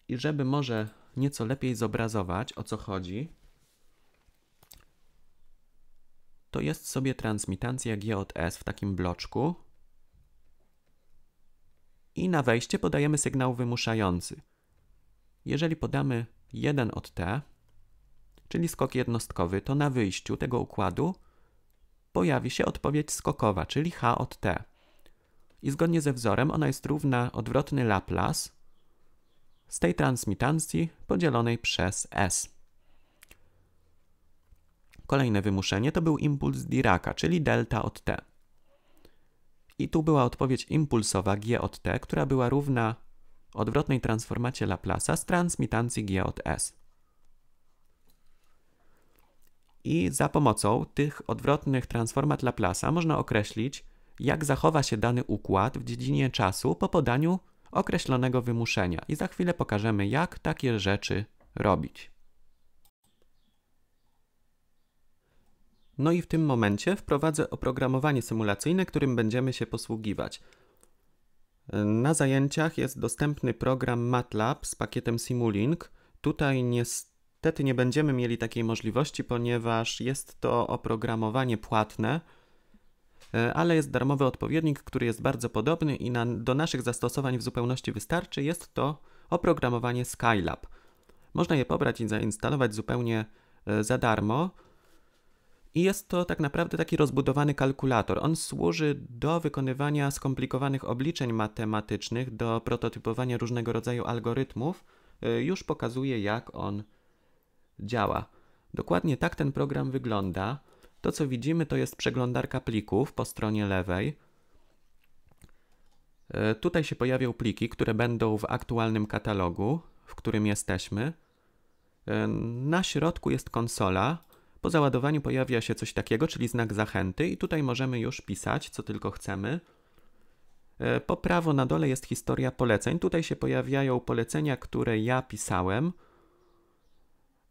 I żeby może nieco lepiej zobrazować, o co chodzi, to jest sobie transmitancja G od S w takim bloczku. I na wejście podajemy sygnał wymuszający. Jeżeli podamy 1 od T, czyli skok jednostkowy, to na wyjściu tego układu pojawi się odpowiedź skokowa, czyli H od T. I zgodnie ze wzorem ona jest równa odwrotny Laplace z tej transmitancji podzielonej przez S. Kolejne wymuszenie to był impuls Diraca, czyli delta od T. I tu była odpowiedź impulsowa G od T, która była równa odwrotnej transformacie Laplace'a z transmitancji G od S. I za pomocą tych odwrotnych transformat Laplace'a można określić, jak zachowa się dany układ w dziedzinie czasu po podaniu określonego wymuszenia. I za chwilę pokażemy, jak takie rzeczy robić. No i w tym momencie wprowadzę oprogramowanie symulacyjne, którym będziemy się posługiwać. Na zajęciach jest dostępny program MATLAB z pakietem Simulink. Tutaj niestety nie będziemy mieli takiej możliwości, ponieważ jest to oprogramowanie płatne, e, ale jest darmowy odpowiednik, który jest bardzo podobny i na, do naszych zastosowań w zupełności wystarczy. Jest to oprogramowanie Skylab. Można je pobrać i zainstalować zupełnie e, za darmo. I jest to tak naprawdę taki rozbudowany kalkulator. On służy do wykonywania skomplikowanych obliczeń matematycznych, do prototypowania różnego rodzaju algorytmów. E, już pokazuje, jak on działa. Dokładnie tak ten program wygląda. To, co widzimy, to jest przeglądarka plików po stronie lewej. E, tutaj się pojawią pliki, które będą w aktualnym katalogu, w którym jesteśmy. E, na środku jest konsola, po załadowaniu pojawia się coś takiego, czyli znak zachęty i tutaj możemy już pisać, co tylko chcemy. E, po prawo na dole jest historia poleceń. Tutaj się pojawiają polecenia, które ja pisałem,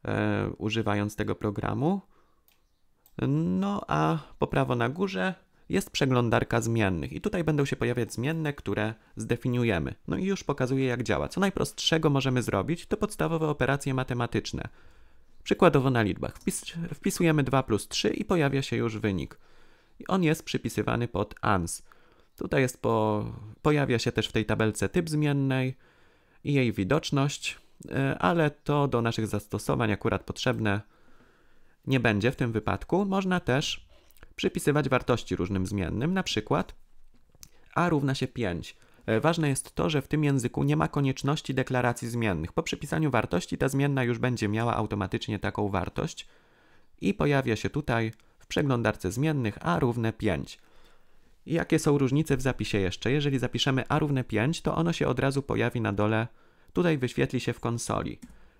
e, używając tego programu. No a po prawo na górze jest przeglądarka zmiennych i tutaj będą się pojawiać zmienne, które zdefiniujemy. No i już pokazuję jak działa. Co najprostszego możemy zrobić to podstawowe operacje matematyczne. Przykładowo na liczbach wpisujemy 2 plus 3 i pojawia się już wynik. I on jest przypisywany pod ans. Tutaj jest po, pojawia się też w tej tabelce typ zmiennej i jej widoczność, e, ale to do naszych zastosowań akurat potrzebne nie będzie w tym wypadku. Można też przypisywać wartości różnym zmiennym, na przykład a równa się 5. E, ważne jest to, że w tym języku nie ma konieczności deklaracji zmiennych. Po przypisaniu wartości ta zmienna już będzie miała automatycznie taką wartość i pojawia się tutaj w przeglądarce zmiennych a równe 5. jakie są różnice w zapisie jeszcze? Jeżeli zapiszemy a równe 5, to ono się od razu pojawi na dole, tutaj wyświetli się w konsoli.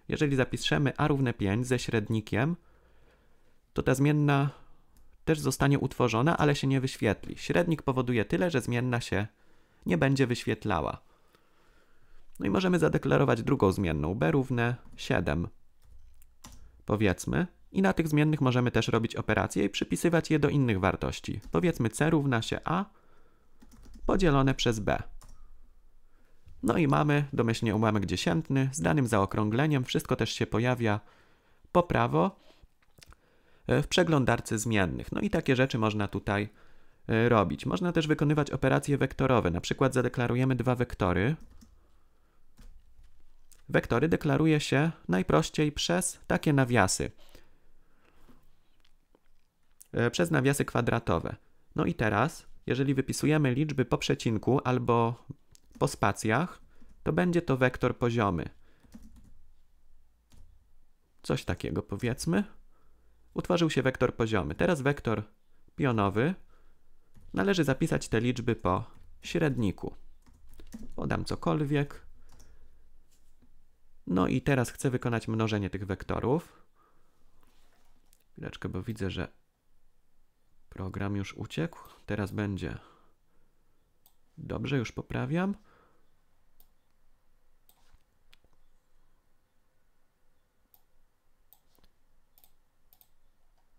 Jeżeli zapiszemy a równe 5 ze średnikiem, to ta zmienna też zostanie utworzona, ale się nie wyświetli. Średnik powoduje tyle, że zmienna się nie będzie wyświetlała. No i możemy zadeklarować drugą zmienną b równe 7. Powiedzmy. I na tych zmiennych możemy też robić operacje i przypisywać je do innych wartości. Powiedzmy c równa się a podzielone przez b. No i mamy domyślnie ułamek dziesiętny z danym zaokrągleniem. Wszystko też się pojawia po prawo e, w przeglądarce zmiennych. No i takie rzeczy można tutaj E, robić. Można też wykonywać operacje wektorowe. Na przykład zadeklarujemy dwa wektory. Wektory deklaruje się najprościej przez takie nawiasy. E, przez nawiasy kwadratowe. No i teraz, jeżeli wypisujemy liczby po przecinku albo po spacjach, to będzie to wektor poziomy. Coś takiego powiedzmy. Utworzył się wektor poziomy. Teraz wektor pionowy Należy zapisać te liczby po średniku. Podam cokolwiek. No i teraz chcę wykonać mnożenie tych wektorów. Chwileczkę, bo widzę, że program już uciekł. Teraz będzie. Dobrze, już poprawiam.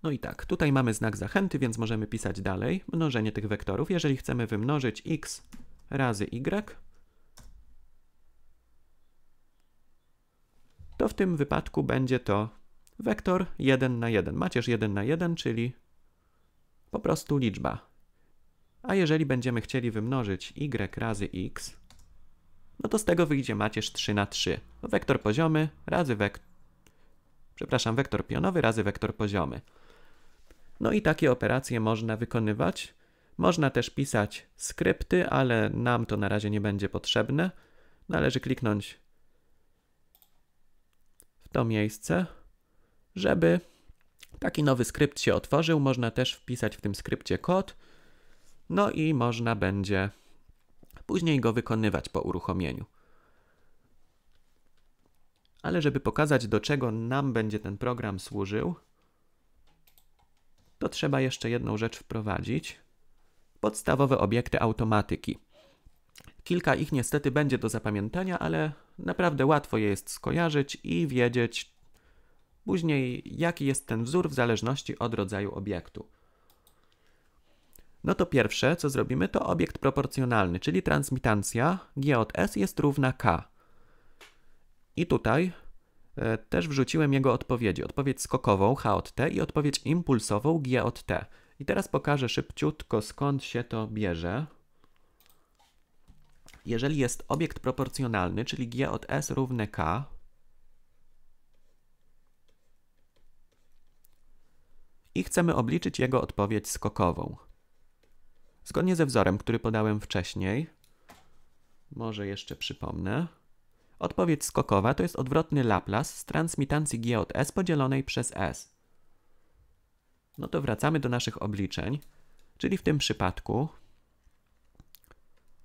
No i tak, tutaj mamy znak zachęty, więc możemy pisać dalej mnożenie tych wektorów. Jeżeli chcemy wymnożyć x razy y, to w tym wypadku będzie to wektor 1 na 1. Macierz 1 na 1, czyli po prostu liczba. A jeżeli będziemy chcieli wymnożyć y razy x, no to z tego wyjdzie macierz 3 na 3. Wektor poziomy razy wektor, przepraszam, wektor pionowy razy wektor poziomy. No i takie operacje można wykonywać. Można też pisać skrypty, ale nam to na razie nie będzie potrzebne. Należy kliknąć w to miejsce, żeby taki nowy skrypt się otworzył. Można też wpisać w tym skrypcie kod. No i można będzie później go wykonywać po uruchomieniu. Ale żeby pokazać, do czego nam będzie ten program służył, to trzeba jeszcze jedną rzecz wprowadzić. Podstawowe obiekty automatyki. Kilka ich niestety będzie do zapamiętania, ale naprawdę łatwo je jest skojarzyć i wiedzieć później, jaki jest ten wzór w zależności od rodzaju obiektu. No to pierwsze, co zrobimy, to obiekt proporcjonalny, czyli transmitancja G od S jest równa K. I tutaj E, też wrzuciłem jego odpowiedzi. Odpowiedź skokową H od T i odpowiedź impulsową G od T. I teraz pokażę szybciutko skąd się to bierze. Jeżeli jest obiekt proporcjonalny, czyli G od S równe K, i chcemy obliczyć jego odpowiedź skokową. Zgodnie ze wzorem, który podałem wcześniej, może jeszcze przypomnę, Odpowiedź skokowa to jest odwrotny Laplace z transmitancji g od s podzielonej przez s. No to wracamy do naszych obliczeń, czyli w tym przypadku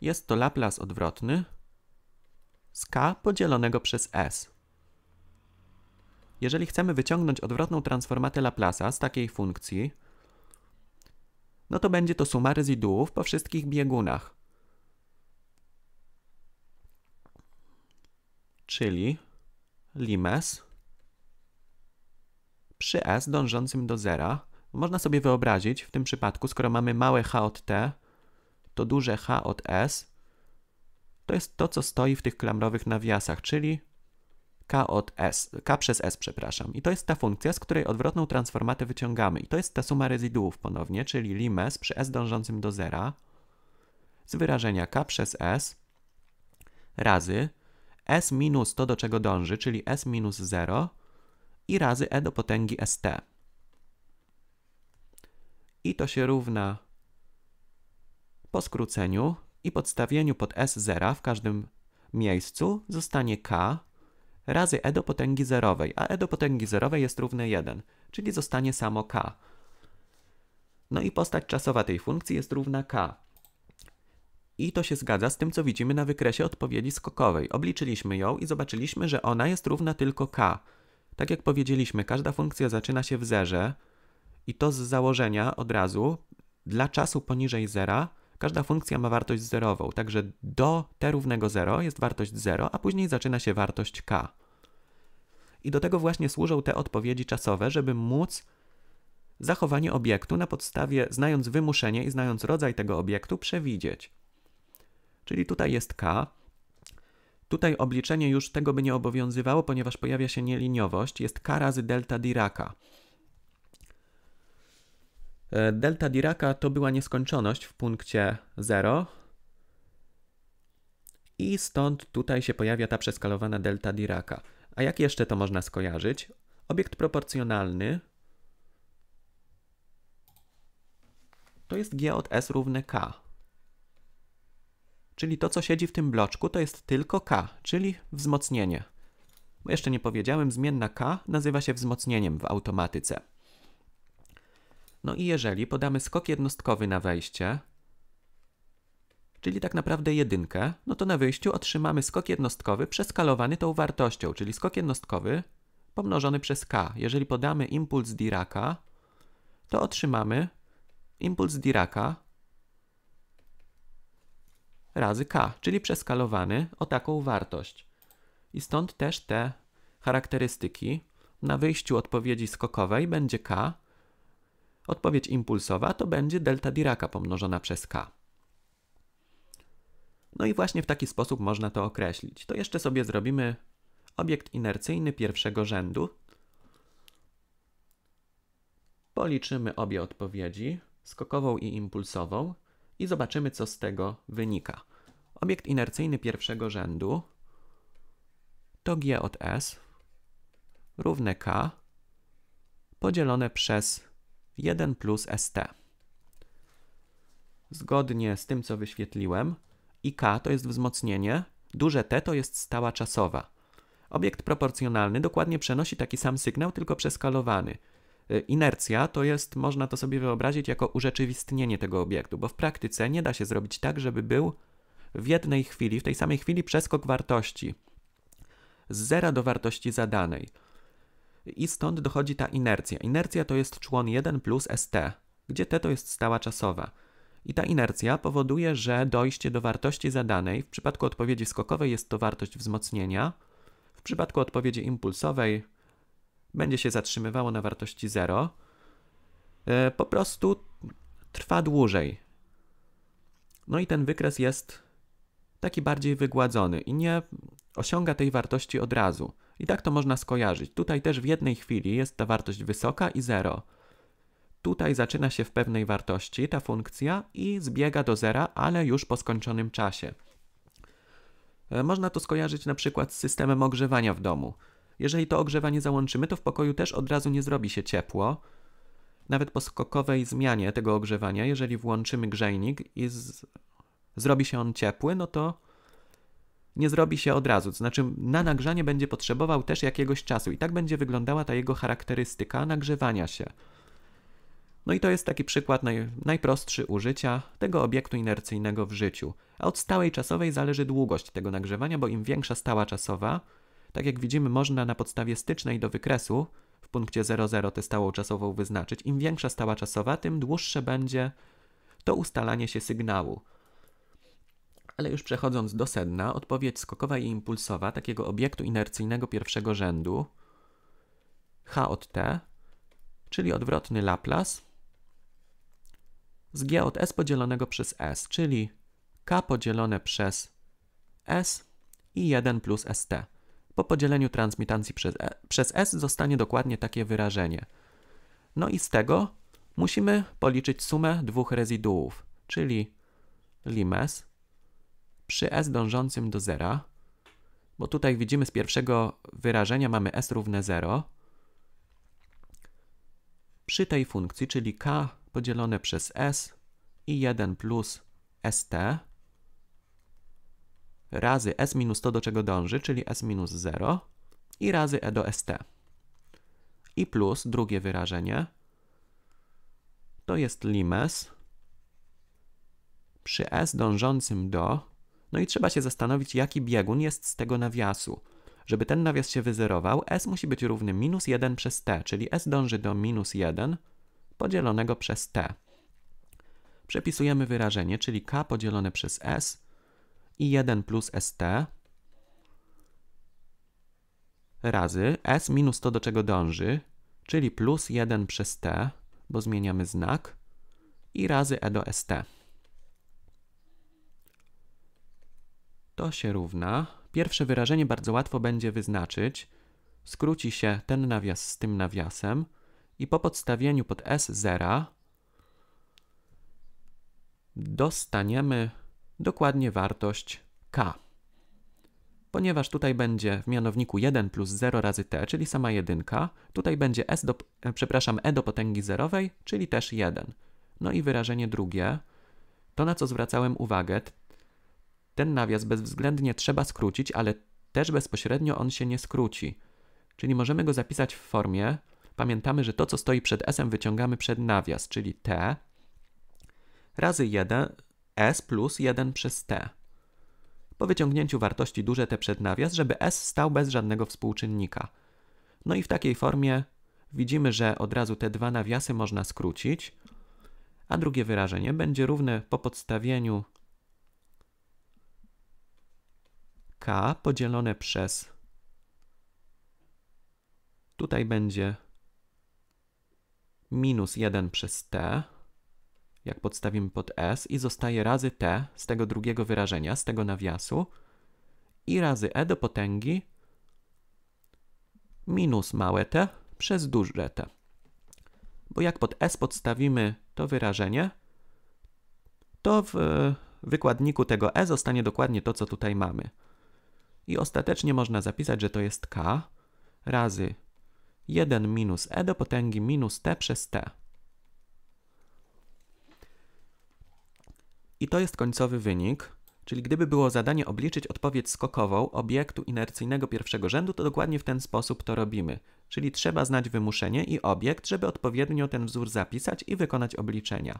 jest to Laplace odwrotny z k podzielonego przez s. Jeżeli chcemy wyciągnąć odwrotną transformatę Laplace'a z takiej funkcji, no to będzie to suma rezyduów po wszystkich biegunach. czyli limes przy s dążącym do zera. Można sobie wyobrazić w tym przypadku, skoro mamy małe h od t, to duże h od s, to jest to, co stoi w tych klamrowych nawiasach, czyli k od s, k przez s, przepraszam. I to jest ta funkcja, z której odwrotną transformatę wyciągamy. I to jest ta suma rezyduów ponownie, czyli limes przy s dążącym do zera z wyrażenia k przez s razy s minus to, do czego dąży, czyli s minus 0 i razy e do potęgi st. I to się równa po skróceniu i podstawieniu pod s 0 w każdym miejscu zostanie k razy e do potęgi zerowej, a e do potęgi zerowej jest równe 1, czyli zostanie samo k. No i postać czasowa tej funkcji jest równa k. I to się zgadza z tym, co widzimy na wykresie odpowiedzi skokowej. Obliczyliśmy ją i zobaczyliśmy, że ona jest równa tylko k. Tak jak powiedzieliśmy, każda funkcja zaczyna się w zerze i to z założenia od razu dla czasu poniżej zera każda funkcja ma wartość zerową, także do t równego 0 jest wartość 0, a później zaczyna się wartość k. I do tego właśnie służą te odpowiedzi czasowe, żeby móc zachowanie obiektu na podstawie, znając wymuszenie i znając rodzaj tego obiektu, przewidzieć. Czyli tutaj jest k. Tutaj obliczenie już tego by nie obowiązywało, ponieważ pojawia się nieliniowość. Jest k razy delta Diraca. E, delta Diraca to była nieskończoność w punkcie 0. I stąd tutaj się pojawia ta przeskalowana delta Diraca. A jak jeszcze to można skojarzyć? Obiekt proporcjonalny to jest g od s równe k. Czyli to, co siedzi w tym bloczku, to jest tylko K, czyli wzmocnienie. jeszcze nie powiedziałem, zmienna K nazywa się wzmocnieniem w automatyce. No i jeżeli podamy skok jednostkowy na wejście, czyli tak naprawdę jedynkę, no to na wyjściu otrzymamy skok jednostkowy przeskalowany tą wartością, czyli skok jednostkowy pomnożony przez k. Jeżeli podamy impuls Diraka, to otrzymamy impuls Diraka razy k, czyli przeskalowany o taką wartość. I stąd też te charakterystyki. Na wyjściu odpowiedzi skokowej będzie k, odpowiedź impulsowa to będzie delta Diraka pomnożona przez k. No i właśnie w taki sposób można to określić. To jeszcze sobie zrobimy obiekt inercyjny pierwszego rzędu. Policzymy obie odpowiedzi, skokową i impulsową i zobaczymy, co z tego wynika. Obiekt inercyjny pierwszego rzędu to G od S równe K podzielone przez 1 plus ST. Zgodnie z tym, co wyświetliłem, i K to jest wzmocnienie, duże T to jest stała czasowa. Obiekt proporcjonalny dokładnie przenosi taki sam sygnał, tylko przeskalowany – Y, inercja to jest, można to sobie wyobrazić jako urzeczywistnienie tego obiektu, bo w praktyce nie da się zrobić tak, żeby był w jednej chwili, w tej samej chwili przeskok wartości z zera do wartości zadanej. I stąd dochodzi ta inercja. Inercja to jest człon 1 plus ST, gdzie T to jest stała czasowa. I ta inercja powoduje, że dojście do wartości zadanej, w przypadku odpowiedzi skokowej jest to wartość wzmocnienia, w przypadku odpowiedzi impulsowej będzie się zatrzymywało na wartości 0, e, po prostu trwa dłużej. No i ten wykres jest taki bardziej wygładzony i nie osiąga tej wartości od razu. I tak to można skojarzyć. Tutaj też w jednej chwili jest ta wartość wysoka i 0. Tutaj zaczyna się w pewnej wartości ta funkcja i zbiega do zera, ale już po skończonym czasie. E, można to skojarzyć na przykład z systemem ogrzewania w domu. Jeżeli to ogrzewanie załączymy, to w pokoju też od razu nie zrobi się ciepło. Nawet po skokowej zmianie tego ogrzewania, jeżeli włączymy grzejnik i z... zrobi się on ciepły, no to nie zrobi się od razu. To znaczy, na nagrzanie będzie potrzebował też jakiegoś czasu i tak będzie wyglądała ta jego charakterystyka nagrzewania się. No i to jest taki przykład naj, najprostszy użycia tego obiektu inercyjnego w życiu. A od stałej czasowej zależy długość tego nagrzewania, bo im większa stała czasowa, tak jak widzimy, można na podstawie stycznej do wykresu w punkcie 00 tę stałą czasową wyznaczyć. Im większa stała czasowa, tym dłuższe będzie to ustalanie się sygnału. Ale już przechodząc do sedna, odpowiedź skokowa i impulsowa takiego obiektu inercyjnego pierwszego rzędu H od T, czyli odwrotny Laplace z G od S podzielonego przez S, czyli K podzielone przez S i 1 plus ST. Po podzieleniu transmitancji przez, e, przez S zostanie dokładnie takie wyrażenie. No i z tego musimy policzyć sumę dwóch rezyduów, czyli limes przy S dążącym do zera, bo tutaj widzimy z pierwszego wyrażenia mamy S równe 0. Przy tej funkcji, czyli K podzielone przez S i 1 plus ST, razy s minus to, do czego dąży, czyli s minus 0 i razy e do st. I plus drugie wyrażenie to jest limes przy s dążącym do, no i trzeba się zastanowić, jaki biegun jest z tego nawiasu. Żeby ten nawias się wyzerował, s musi być równy minus 1 przez t, czyli s dąży do minus 1 podzielonego przez t. Przepisujemy wyrażenie, czyli k podzielone przez s i 1 plus st razy s minus to, do czego dąży, czyli plus 1 przez t, bo zmieniamy znak, i razy e do st. To się równa. Pierwsze wyrażenie bardzo łatwo będzie wyznaczyć. Skróci się ten nawias z tym nawiasem i po podstawieniu pod s zera dostaniemy dokładnie wartość k. Ponieważ tutaj będzie w mianowniku 1 plus 0 razy t, czyli sama jedynka, tutaj będzie s do, e, przepraszam, e do potęgi zerowej, czyli też 1. No i wyrażenie drugie, to na co zwracałem uwagę, ten nawias bezwzględnie trzeba skrócić, ale też bezpośrednio on się nie skróci. Czyli możemy go zapisać w formie, pamiętamy, że to co stoi przed s wyciągamy przed nawias, czyli t razy 1 s plus 1 przez t. Po wyciągnięciu wartości duże t przed nawias, żeby s stał bez żadnego współczynnika. No i w takiej formie widzimy, że od razu te dwa nawiasy można skrócić, a drugie wyrażenie będzie równe po podstawieniu k podzielone przez tutaj będzie minus 1 przez t jak podstawimy pod s i zostaje razy t z tego drugiego wyrażenia, z tego nawiasu i razy e do potęgi minus małe t przez duże t. Bo jak pod s podstawimy to wyrażenie, to w wykładniku tego e zostanie dokładnie to, co tutaj mamy. I ostatecznie można zapisać, że to jest k razy 1 minus e do potęgi minus t przez t. I to jest końcowy wynik. Czyli gdyby było zadanie obliczyć odpowiedź skokową obiektu inercyjnego pierwszego rzędu, to dokładnie w ten sposób to robimy. Czyli trzeba znać wymuszenie i obiekt, żeby odpowiednio ten wzór zapisać i wykonać obliczenia.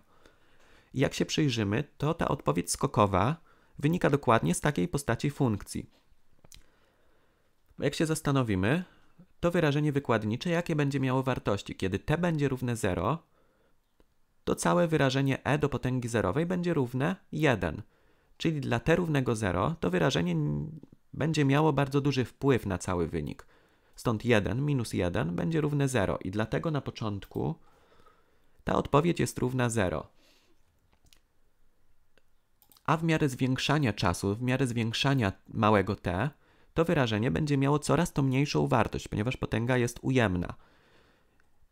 I jak się przyjrzymy, to ta odpowiedź skokowa wynika dokładnie z takiej postaci funkcji. Jak się zastanowimy, to wyrażenie wykładnicze jakie będzie miało wartości. Kiedy t będzie równe 0, to całe wyrażenie e do potęgi zerowej będzie równe 1. Czyli dla t równego 0 to wyrażenie będzie miało bardzo duży wpływ na cały wynik. Stąd 1 minus 1 będzie równe 0 i dlatego na początku ta odpowiedź jest równa 0. A w miarę zwiększania czasu, w miarę zwiększania małego t, to wyrażenie będzie miało coraz to mniejszą wartość, ponieważ potęga jest ujemna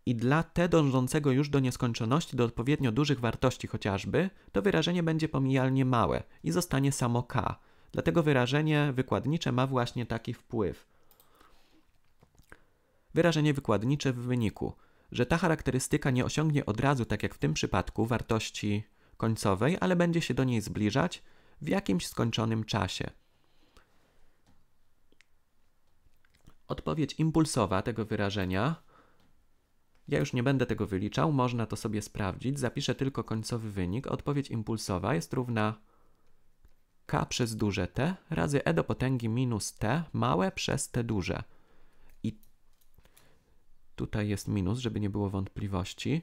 i dla T dążącego już do nieskończoności, do odpowiednio dużych wartości chociażby, to wyrażenie będzie pomijalnie małe i zostanie samo K. Dlatego wyrażenie wykładnicze ma właśnie taki wpływ. Wyrażenie wykładnicze w wyniku, że ta charakterystyka nie osiągnie od razu, tak jak w tym przypadku, wartości końcowej, ale będzie się do niej zbliżać w jakimś skończonym czasie. Odpowiedź impulsowa tego wyrażenia ja już nie będę tego wyliczał, można to sobie sprawdzić. Zapiszę tylko końcowy wynik. Odpowiedź impulsowa jest równa k przez duże t razy e do potęgi minus t małe przez t duże. I tutaj jest minus, żeby nie było wątpliwości.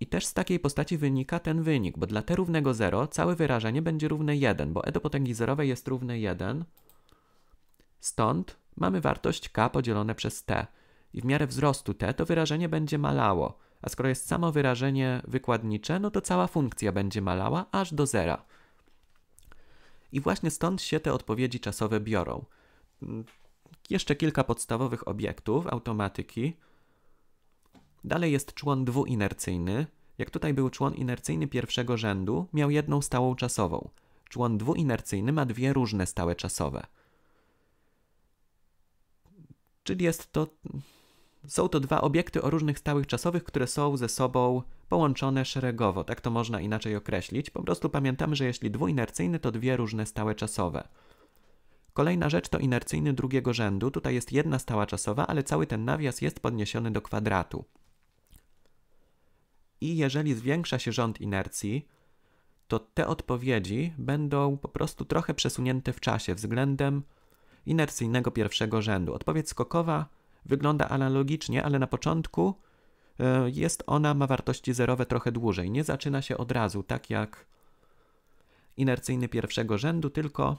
I też z takiej postaci wynika ten wynik, bo dla t równego 0 całe wyrażenie będzie równe 1, bo e do potęgi zerowej jest równe 1. Stąd mamy wartość k podzielone przez t i w miarę wzrostu t to wyrażenie będzie malało, a skoro jest samo wyrażenie wykładnicze, no to cała funkcja będzie malała aż do zera. I właśnie stąd się te odpowiedzi czasowe biorą. Jeszcze kilka podstawowych obiektów automatyki. Dalej jest człon dwuinercyjny. Jak tutaj był człon inercyjny pierwszego rzędu, miał jedną stałą czasową. Człon dwuinercyjny ma dwie różne stałe czasowe. Czyli jest to są to dwa obiekty o różnych stałych czasowych, które są ze sobą połączone szeregowo, tak to można inaczej określić. Po prostu pamiętamy, że jeśli dwuinercyjny, to dwie różne stałe czasowe. Kolejna rzecz to inercyjny drugiego rzędu. Tutaj jest jedna stała czasowa, ale cały ten nawias jest podniesiony do kwadratu. I jeżeli zwiększa się rząd inercji, to te odpowiedzi będą po prostu trochę przesunięte w czasie względem inercyjnego pierwszego rzędu. Odpowiedź skokowa wygląda analogicznie, ale na początku e, jest ona, ma wartości zerowe trochę dłużej. Nie zaczyna się od razu, tak jak inercyjny pierwszego rzędu, tylko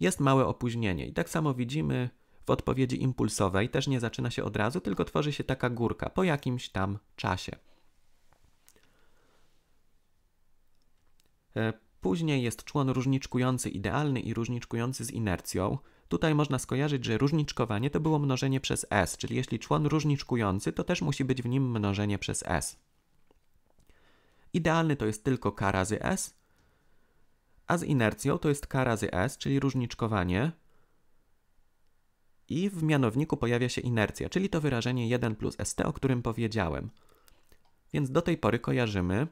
jest małe opóźnienie. I tak samo widzimy w odpowiedzi impulsowej, też nie zaczyna się od razu, tylko tworzy się taka górka po jakimś tam czasie. E, później jest człon różniczkujący idealny i różniczkujący z inercją. Tutaj można skojarzyć, że różniczkowanie to było mnożenie przez s, czyli jeśli człon różniczkujący, to też musi być w nim mnożenie przez s. Idealny to jest tylko k razy s, a z inercją to jest k razy s, czyli różniczkowanie. I w mianowniku pojawia się inercja, czyli to wyrażenie 1 plus st, o którym powiedziałem. Więc do tej pory kojarzymy,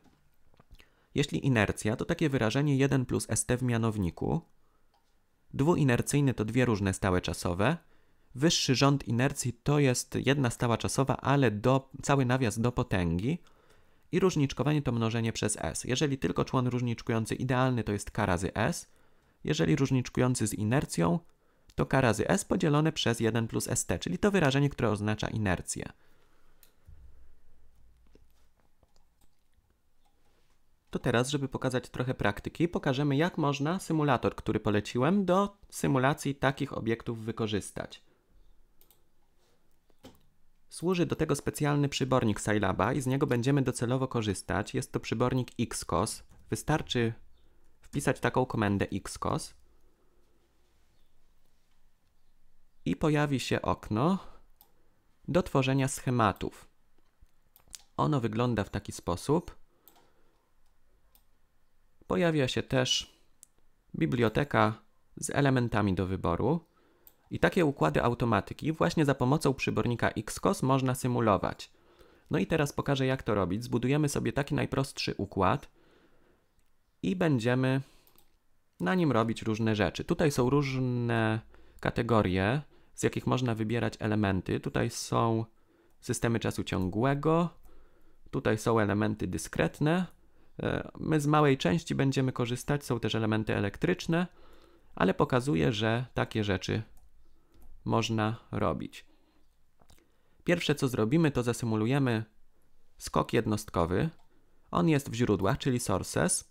jeśli inercja to takie wyrażenie 1 plus st w mianowniku, Dwuinercyjny to dwie różne stałe czasowe. Wyższy rząd inercji to jest jedna stała czasowa, ale do, cały nawias do potęgi. I różniczkowanie to mnożenie przez S. Jeżeli tylko człon różniczkujący idealny to jest k razy S, jeżeli różniczkujący z inercją, to k razy S podzielone przez 1 plus ST, czyli to wyrażenie, które oznacza inercję. To teraz, żeby pokazać trochę praktyki, pokażemy jak można symulator, który poleciłem, do symulacji takich obiektów wykorzystać. Służy do tego specjalny przybornik Scilaba i z niego będziemy docelowo korzystać. Jest to przybornik xcos. Wystarczy wpisać taką komendę xcos i pojawi się okno do tworzenia schematów. Ono wygląda w taki sposób pojawia się też biblioteka z elementami do wyboru. I takie układy automatyki właśnie za pomocą przybornika Xcos można symulować. No i teraz pokażę jak to robić. Zbudujemy sobie taki najprostszy układ i będziemy na nim robić różne rzeczy. Tutaj są różne kategorie, z jakich można wybierać elementy. Tutaj są systemy czasu ciągłego, tutaj są elementy dyskretne, My z małej części będziemy korzystać, są też elementy elektryczne, ale pokazuje, że takie rzeczy można robić. Pierwsze co zrobimy, to zasymulujemy skok jednostkowy. On jest w źródłach, czyli sources.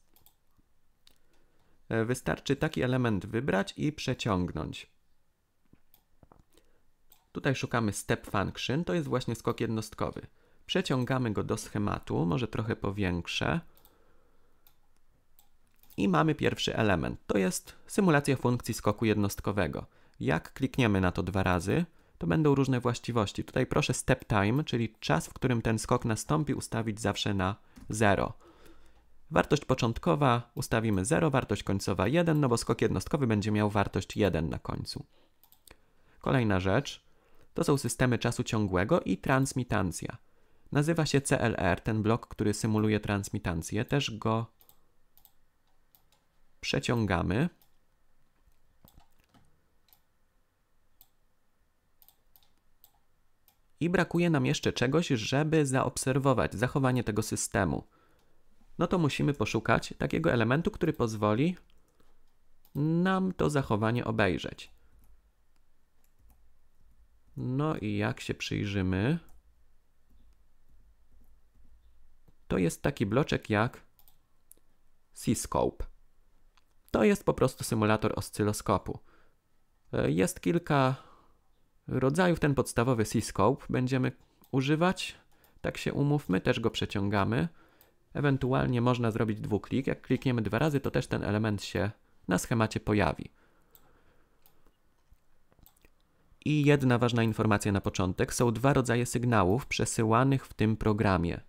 E, wystarczy taki element wybrać i przeciągnąć. Tutaj szukamy step function, to jest właśnie skok jednostkowy. Przeciągamy go do schematu, może trochę powiększę. I mamy pierwszy element, to jest symulacja funkcji skoku jednostkowego. Jak klikniemy na to dwa razy, to będą różne właściwości. Tutaj proszę step time, czyli czas, w którym ten skok nastąpi, ustawić zawsze na 0. Wartość początkowa ustawimy 0, wartość końcowa 1, no bo skok jednostkowy będzie miał wartość 1 na końcu. Kolejna rzecz to są systemy czasu ciągłego i transmitancja. Nazywa się CLR, ten blok, który symuluje transmitancję, też go przeciągamy. I brakuje nam jeszcze czegoś, żeby zaobserwować zachowanie tego systemu. No to musimy poszukać takiego elementu, który pozwoli nam to zachowanie obejrzeć. No i jak się przyjrzymy, to jest taki bloczek jak Seascope. To jest po prostu symulator oscyloskopu. E, jest kilka rodzajów. Ten podstawowy C-Scope będziemy używać. Tak się umówmy, też go przeciągamy. Ewentualnie można zrobić dwuklik. Jak klikniemy dwa razy, to też ten element się na schemacie pojawi. I jedna ważna informacja na początek. Są dwa rodzaje sygnałów przesyłanych w tym programie.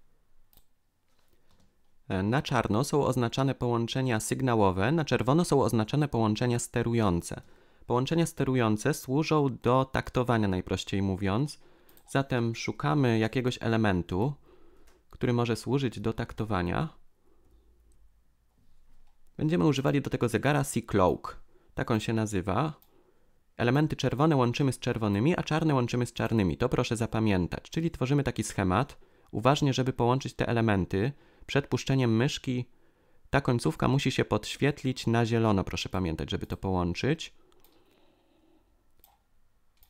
E, na czarno są oznaczane połączenia sygnałowe, na czerwono są oznaczane połączenia sterujące. Połączenia sterujące służą do taktowania, najprościej mówiąc. Zatem szukamy jakiegoś elementu, który może służyć do taktowania. Będziemy używali do tego zegara C-Cloak. Tak on się nazywa. Elementy czerwone łączymy z czerwonymi, a czarne łączymy z czarnymi. To proszę zapamiętać. Czyli tworzymy taki schemat. Uważnie, żeby połączyć te elementy, przed puszczeniem myszki ta końcówka musi się podświetlić na zielono, proszę pamiętać, żeby to połączyć.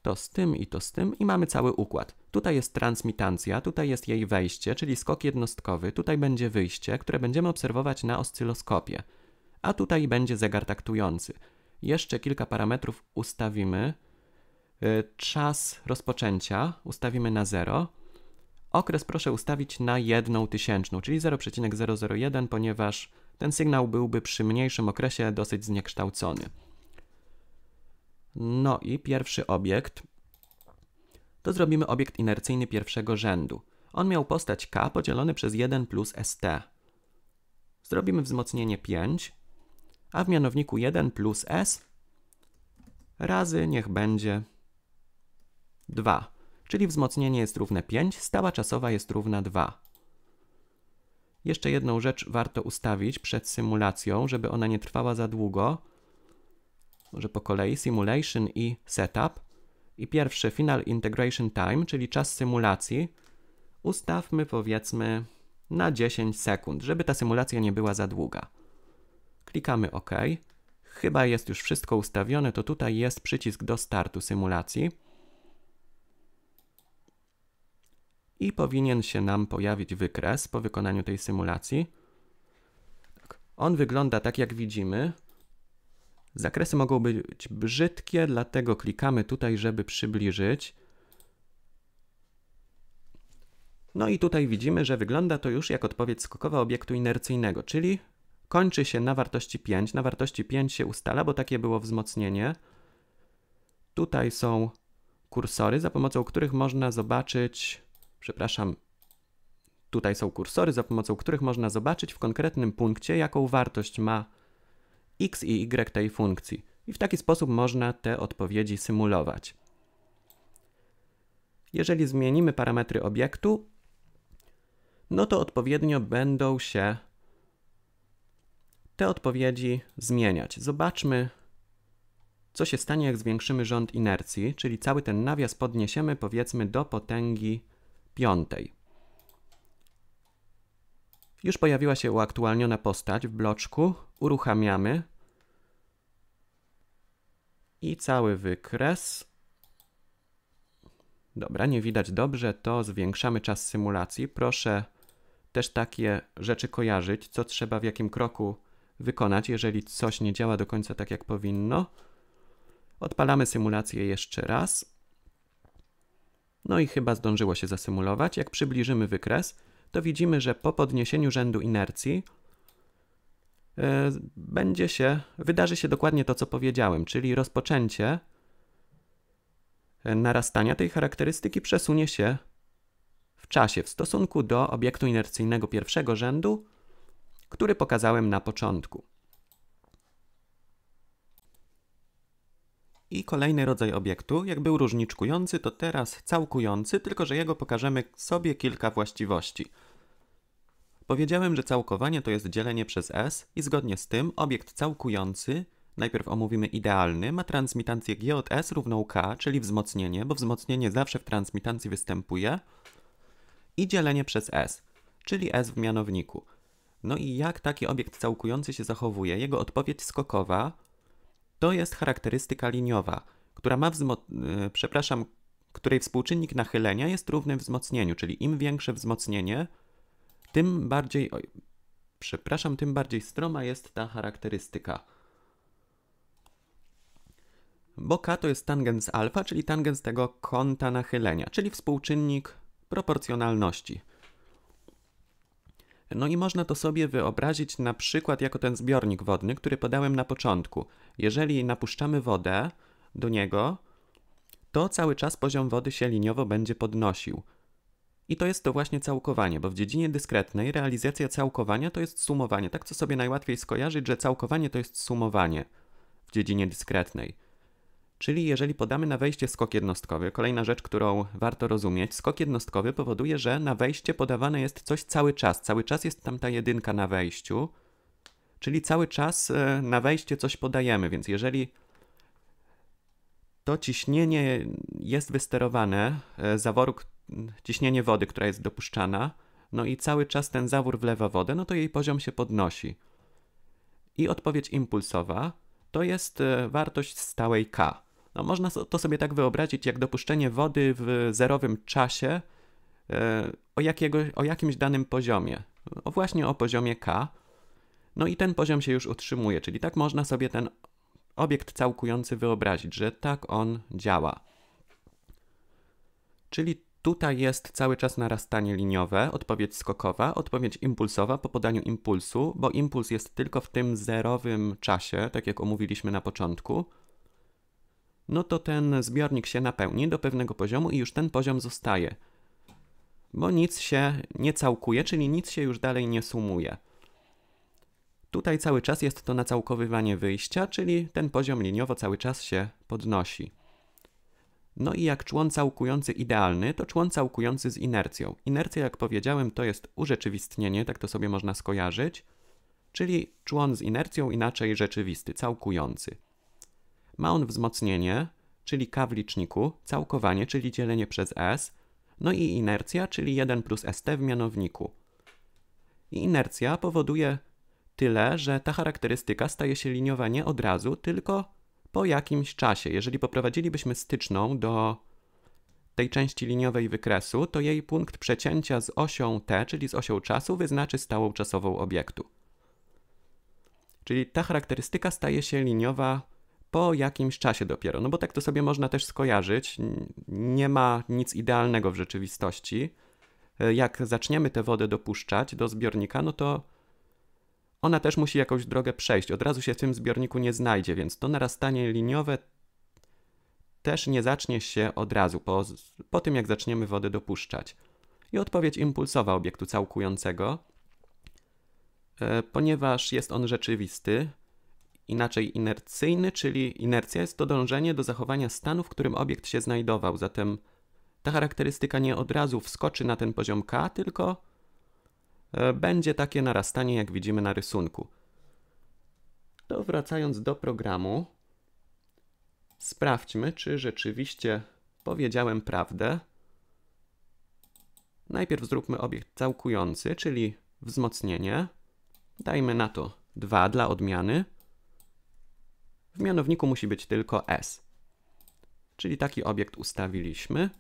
To z tym i to z tym i mamy cały układ. Tutaj jest transmitancja, tutaj jest jej wejście, czyli skok jednostkowy, tutaj będzie wyjście, które będziemy obserwować na oscyloskopie. A tutaj będzie zegar taktujący. Jeszcze kilka parametrów ustawimy. Y, czas rozpoczęcia ustawimy na 0. Okres proszę ustawić na jedną tysięczną, czyli 0,001, ponieważ ten sygnał byłby przy mniejszym okresie dosyć zniekształcony. No i pierwszy obiekt to zrobimy obiekt inercyjny pierwszego rzędu. On miał postać k podzielony przez 1 plus st. Zrobimy wzmocnienie 5, a w mianowniku 1 plus s razy niech będzie 2 czyli wzmocnienie jest równe 5, stała czasowa jest równa 2. Jeszcze jedną rzecz warto ustawić przed symulacją, żeby ona nie trwała za długo. Może po kolei simulation i setup. I pierwszy final integration time, czyli czas symulacji, ustawmy powiedzmy na 10 sekund, żeby ta symulacja nie była za długa. Klikamy OK. Chyba jest już wszystko ustawione, to tutaj jest przycisk do startu symulacji. i powinien się nam pojawić wykres po wykonaniu tej symulacji. Tak. On wygląda tak jak widzimy. Zakresy mogą być brzydkie, dlatego klikamy tutaj, żeby przybliżyć. No i tutaj widzimy, że wygląda to już jak odpowiedź skokowa obiektu inercyjnego, czyli kończy się na wartości 5. Na wartości 5 się ustala, bo takie było wzmocnienie. Tutaj są kursory, za pomocą których można zobaczyć przepraszam, tutaj są kursory, za pomocą których można zobaczyć w konkretnym punkcie, jaką wartość ma x i y tej funkcji. I w taki sposób można te odpowiedzi symulować. Jeżeli zmienimy parametry obiektu, no to odpowiednio będą się te odpowiedzi zmieniać. Zobaczmy, co się stanie, jak zwiększymy rząd inercji, czyli cały ten nawias podniesiemy powiedzmy do potęgi piątej. Już pojawiła się uaktualniona postać w bloczku. Uruchamiamy. I cały wykres. Dobra, nie widać dobrze, to zwiększamy czas symulacji. Proszę też takie rzeczy kojarzyć, co trzeba w jakim kroku wykonać, jeżeli coś nie działa do końca tak jak powinno. Odpalamy symulację jeszcze raz. No i chyba zdążyło się zasymulować. Jak przybliżymy wykres, to widzimy, że po podniesieniu rzędu inercji e, będzie się, wydarzy się dokładnie to, co powiedziałem, czyli rozpoczęcie e, narastania tej charakterystyki przesunie się w czasie w stosunku do obiektu inercyjnego pierwszego rzędu, który pokazałem na początku. I kolejny rodzaj obiektu, jak był różniczkujący, to teraz całkujący, tylko że jego pokażemy sobie kilka właściwości. Powiedziałem, że całkowanie to jest dzielenie przez S i zgodnie z tym obiekt całkujący, najpierw omówimy idealny, ma transmitancję G od S równą K, czyli wzmocnienie, bo wzmocnienie zawsze w transmitancji występuje, i dzielenie przez S, czyli S w mianowniku. No i jak taki obiekt całkujący się zachowuje? Jego odpowiedź skokowa to jest charakterystyka liniowa, która ma wzmo- y, przepraszam, której współczynnik nachylenia jest równy wzmocnieniu, czyli im większe wzmocnienie, tym bardziej oj, przepraszam, tym bardziej stroma jest ta charakterystyka. Bo k to jest tangens alfa, czyli tangens tego kąta nachylenia, czyli współczynnik proporcjonalności. No i można to sobie wyobrazić na przykład jako ten zbiornik wodny, który podałem na początku. Jeżeli napuszczamy wodę do niego, to cały czas poziom wody się liniowo będzie podnosił. I to jest to właśnie całkowanie, bo w dziedzinie dyskretnej realizacja całkowania to jest sumowanie. Tak co sobie najłatwiej skojarzyć, że całkowanie to jest sumowanie w dziedzinie dyskretnej. Czyli jeżeli podamy na wejście skok jednostkowy, kolejna rzecz, którą warto rozumieć, skok jednostkowy powoduje, że na wejście podawane jest coś cały czas. Cały czas jest tam ta jedynka na wejściu, czyli cały czas e, na wejście coś podajemy, więc jeżeli to ciśnienie jest wysterowane, e, zaworu, ciśnienie wody, która jest dopuszczana, no i cały czas ten zawór wlewa wodę, no to jej poziom się podnosi. I odpowiedź impulsowa to jest e, wartość stałej K. No, można to sobie tak wyobrazić, jak dopuszczenie wody w zerowym czasie e, o, jakiego, o jakimś danym poziomie, o właśnie o poziomie K. No i ten poziom się już utrzymuje, czyli tak można sobie ten obiekt całkujący wyobrazić, że tak on działa. Czyli tutaj jest cały czas narastanie liniowe, odpowiedź skokowa, odpowiedź impulsowa po podaniu impulsu, bo impuls jest tylko w tym zerowym czasie, tak jak omówiliśmy na początku no to ten zbiornik się napełni do pewnego poziomu i już ten poziom zostaje, bo nic się nie całkuje, czyli nic się już dalej nie sumuje. Tutaj cały czas jest to nacałkowywanie wyjścia, czyli ten poziom liniowo cały czas się podnosi. No i jak człon całkujący idealny, to człon całkujący z inercją. Inercja, jak powiedziałem, to jest urzeczywistnienie, tak to sobie można skojarzyć, czyli człon z inercją inaczej rzeczywisty, całkujący ma on wzmocnienie, czyli k w liczniku, całkowanie, czyli dzielenie przez s, no i inercja, czyli 1 plus st w mianowniku. I inercja powoduje tyle, że ta charakterystyka staje się liniowa nie od razu, tylko po jakimś czasie. Jeżeli poprowadzilibyśmy styczną do tej części liniowej wykresu, to jej punkt przecięcia z osią t, czyli z osią czasu, wyznaczy stałą czasową obiektu. Czyli ta charakterystyka staje się liniowa po jakimś czasie dopiero, no bo tak to sobie można też skojarzyć. Nie ma nic idealnego w rzeczywistości. Jak zaczniemy tę wodę dopuszczać do zbiornika, no to ona też musi jakąś drogę przejść. Od razu się w tym zbiorniku nie znajdzie, więc to narastanie liniowe też nie zacznie się od razu, po, po tym jak zaczniemy wodę dopuszczać. I odpowiedź impulsowa obiektu całkującego, e, ponieważ jest on rzeczywisty, inaczej inercyjny, czyli inercja jest to dążenie do zachowania stanu, w którym obiekt się znajdował. Zatem ta charakterystyka nie od razu wskoczy na ten poziom k, tylko e, będzie takie narastanie, jak widzimy na rysunku. To wracając do programu, sprawdźmy, czy rzeczywiście powiedziałem prawdę. Najpierw zróbmy obiekt całkujący, czyli wzmocnienie. Dajmy na to 2 dla odmiany. W mianowniku musi być tylko S. Czyli taki obiekt ustawiliśmy.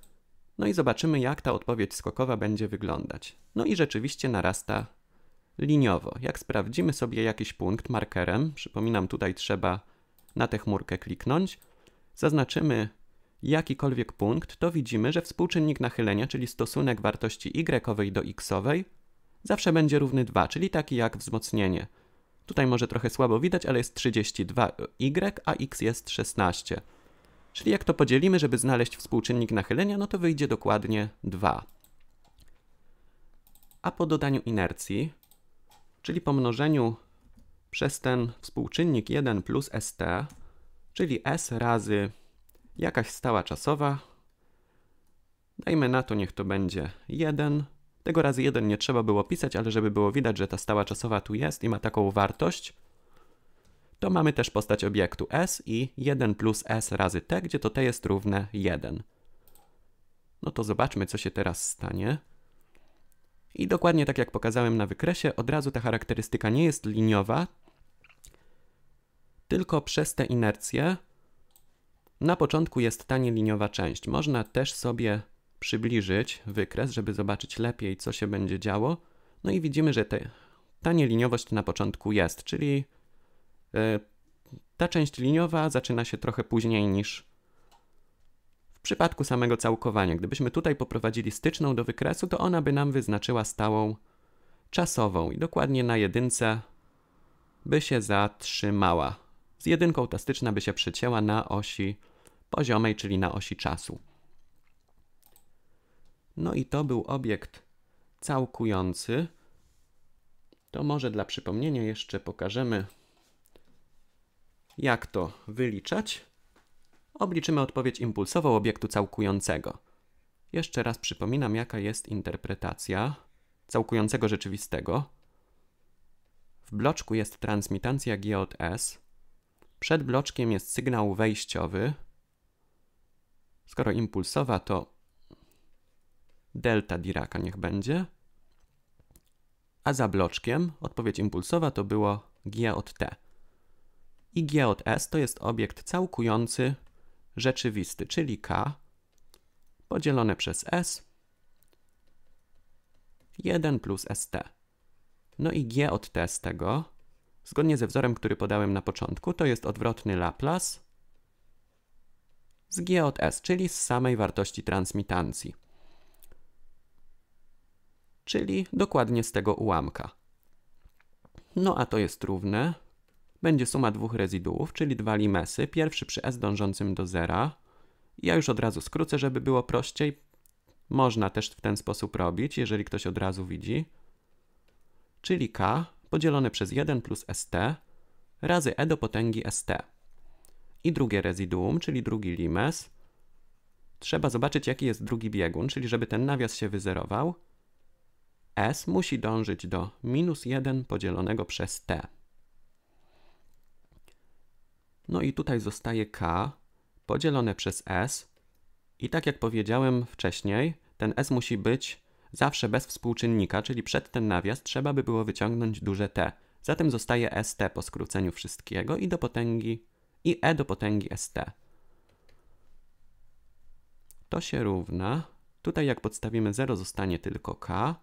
No i zobaczymy, jak ta odpowiedź skokowa będzie wyglądać. No i rzeczywiście narasta liniowo. Jak sprawdzimy sobie jakiś punkt markerem, przypominam, tutaj trzeba na tę chmurkę kliknąć, zaznaczymy jakikolwiek punkt, to widzimy, że współczynnik nachylenia, czyli stosunek wartości y do x, zawsze będzie równy 2, czyli taki jak wzmocnienie Tutaj może trochę słabo widać, ale jest 32y, a x jest 16. Czyli jak to podzielimy, żeby znaleźć współczynnik nachylenia, no to wyjdzie dokładnie 2. A po dodaniu inercji, czyli pomnożeniu przez ten współczynnik 1 plus st, czyli s razy jakaś stała czasowa, dajmy na to, niech to będzie 1 tego razy 1 nie trzeba było pisać, ale żeby było widać, że ta stała czasowa tu jest i ma taką wartość, to mamy też postać obiektu s i 1 plus s razy t, gdzie to t jest równe 1. No to zobaczmy, co się teraz stanie. I dokładnie tak jak pokazałem na wykresie, od razu ta charakterystyka nie jest liniowa, tylko przez tę inercję na początku jest ta nieliniowa część. Można też sobie przybliżyć wykres, żeby zobaczyć lepiej, co się będzie działo. No i widzimy, że te, ta nieliniowość na początku jest, czyli e, ta część liniowa zaczyna się trochę później niż w przypadku samego całkowania. Gdybyśmy tutaj poprowadzili styczną do wykresu, to ona by nam wyznaczyła stałą czasową i dokładnie na jedynce by się zatrzymała. Z jedynką ta styczna by się przecięła na osi poziomej, czyli na osi czasu. No i to był obiekt całkujący. To może dla przypomnienia jeszcze pokażemy, jak to wyliczać. Obliczymy odpowiedź impulsową obiektu całkującego. Jeszcze raz przypominam, jaka jest interpretacja całkującego rzeczywistego. W bloczku jest transmitancja G od S. Przed bloczkiem jest sygnał wejściowy. Skoro impulsowa, to delta Diraka niech będzie. A za bloczkiem odpowiedź impulsowa to było G od T. I G od S to jest obiekt całkujący rzeczywisty, czyli K podzielone przez S 1 plus ST. No i G od T z tego, zgodnie ze wzorem, który podałem na początku, to jest odwrotny Laplace z G od S, czyli z samej wartości transmitancji czyli dokładnie z tego ułamka. No a to jest równe. Będzie suma dwóch rezyduów, czyli dwa limesy, pierwszy przy s dążącym do zera. Ja już od razu skrócę, żeby było prościej. Można też w ten sposób robić, jeżeli ktoś od razu widzi. Czyli k podzielone przez 1 plus st razy e do potęgi st. I drugie rezyduum, czyli drugi limes. Trzeba zobaczyć, jaki jest drugi biegun, czyli żeby ten nawias się wyzerował, s musi dążyć do minus 1 podzielonego przez t. No i tutaj zostaje k podzielone przez s i tak jak powiedziałem wcześniej, ten s musi być zawsze bez współczynnika, czyli przed ten nawias trzeba by było wyciągnąć duże t. Zatem zostaje st po skróceniu wszystkiego i do potęgi i e do potęgi st. To się równa, tutaj jak podstawimy 0 zostanie tylko k,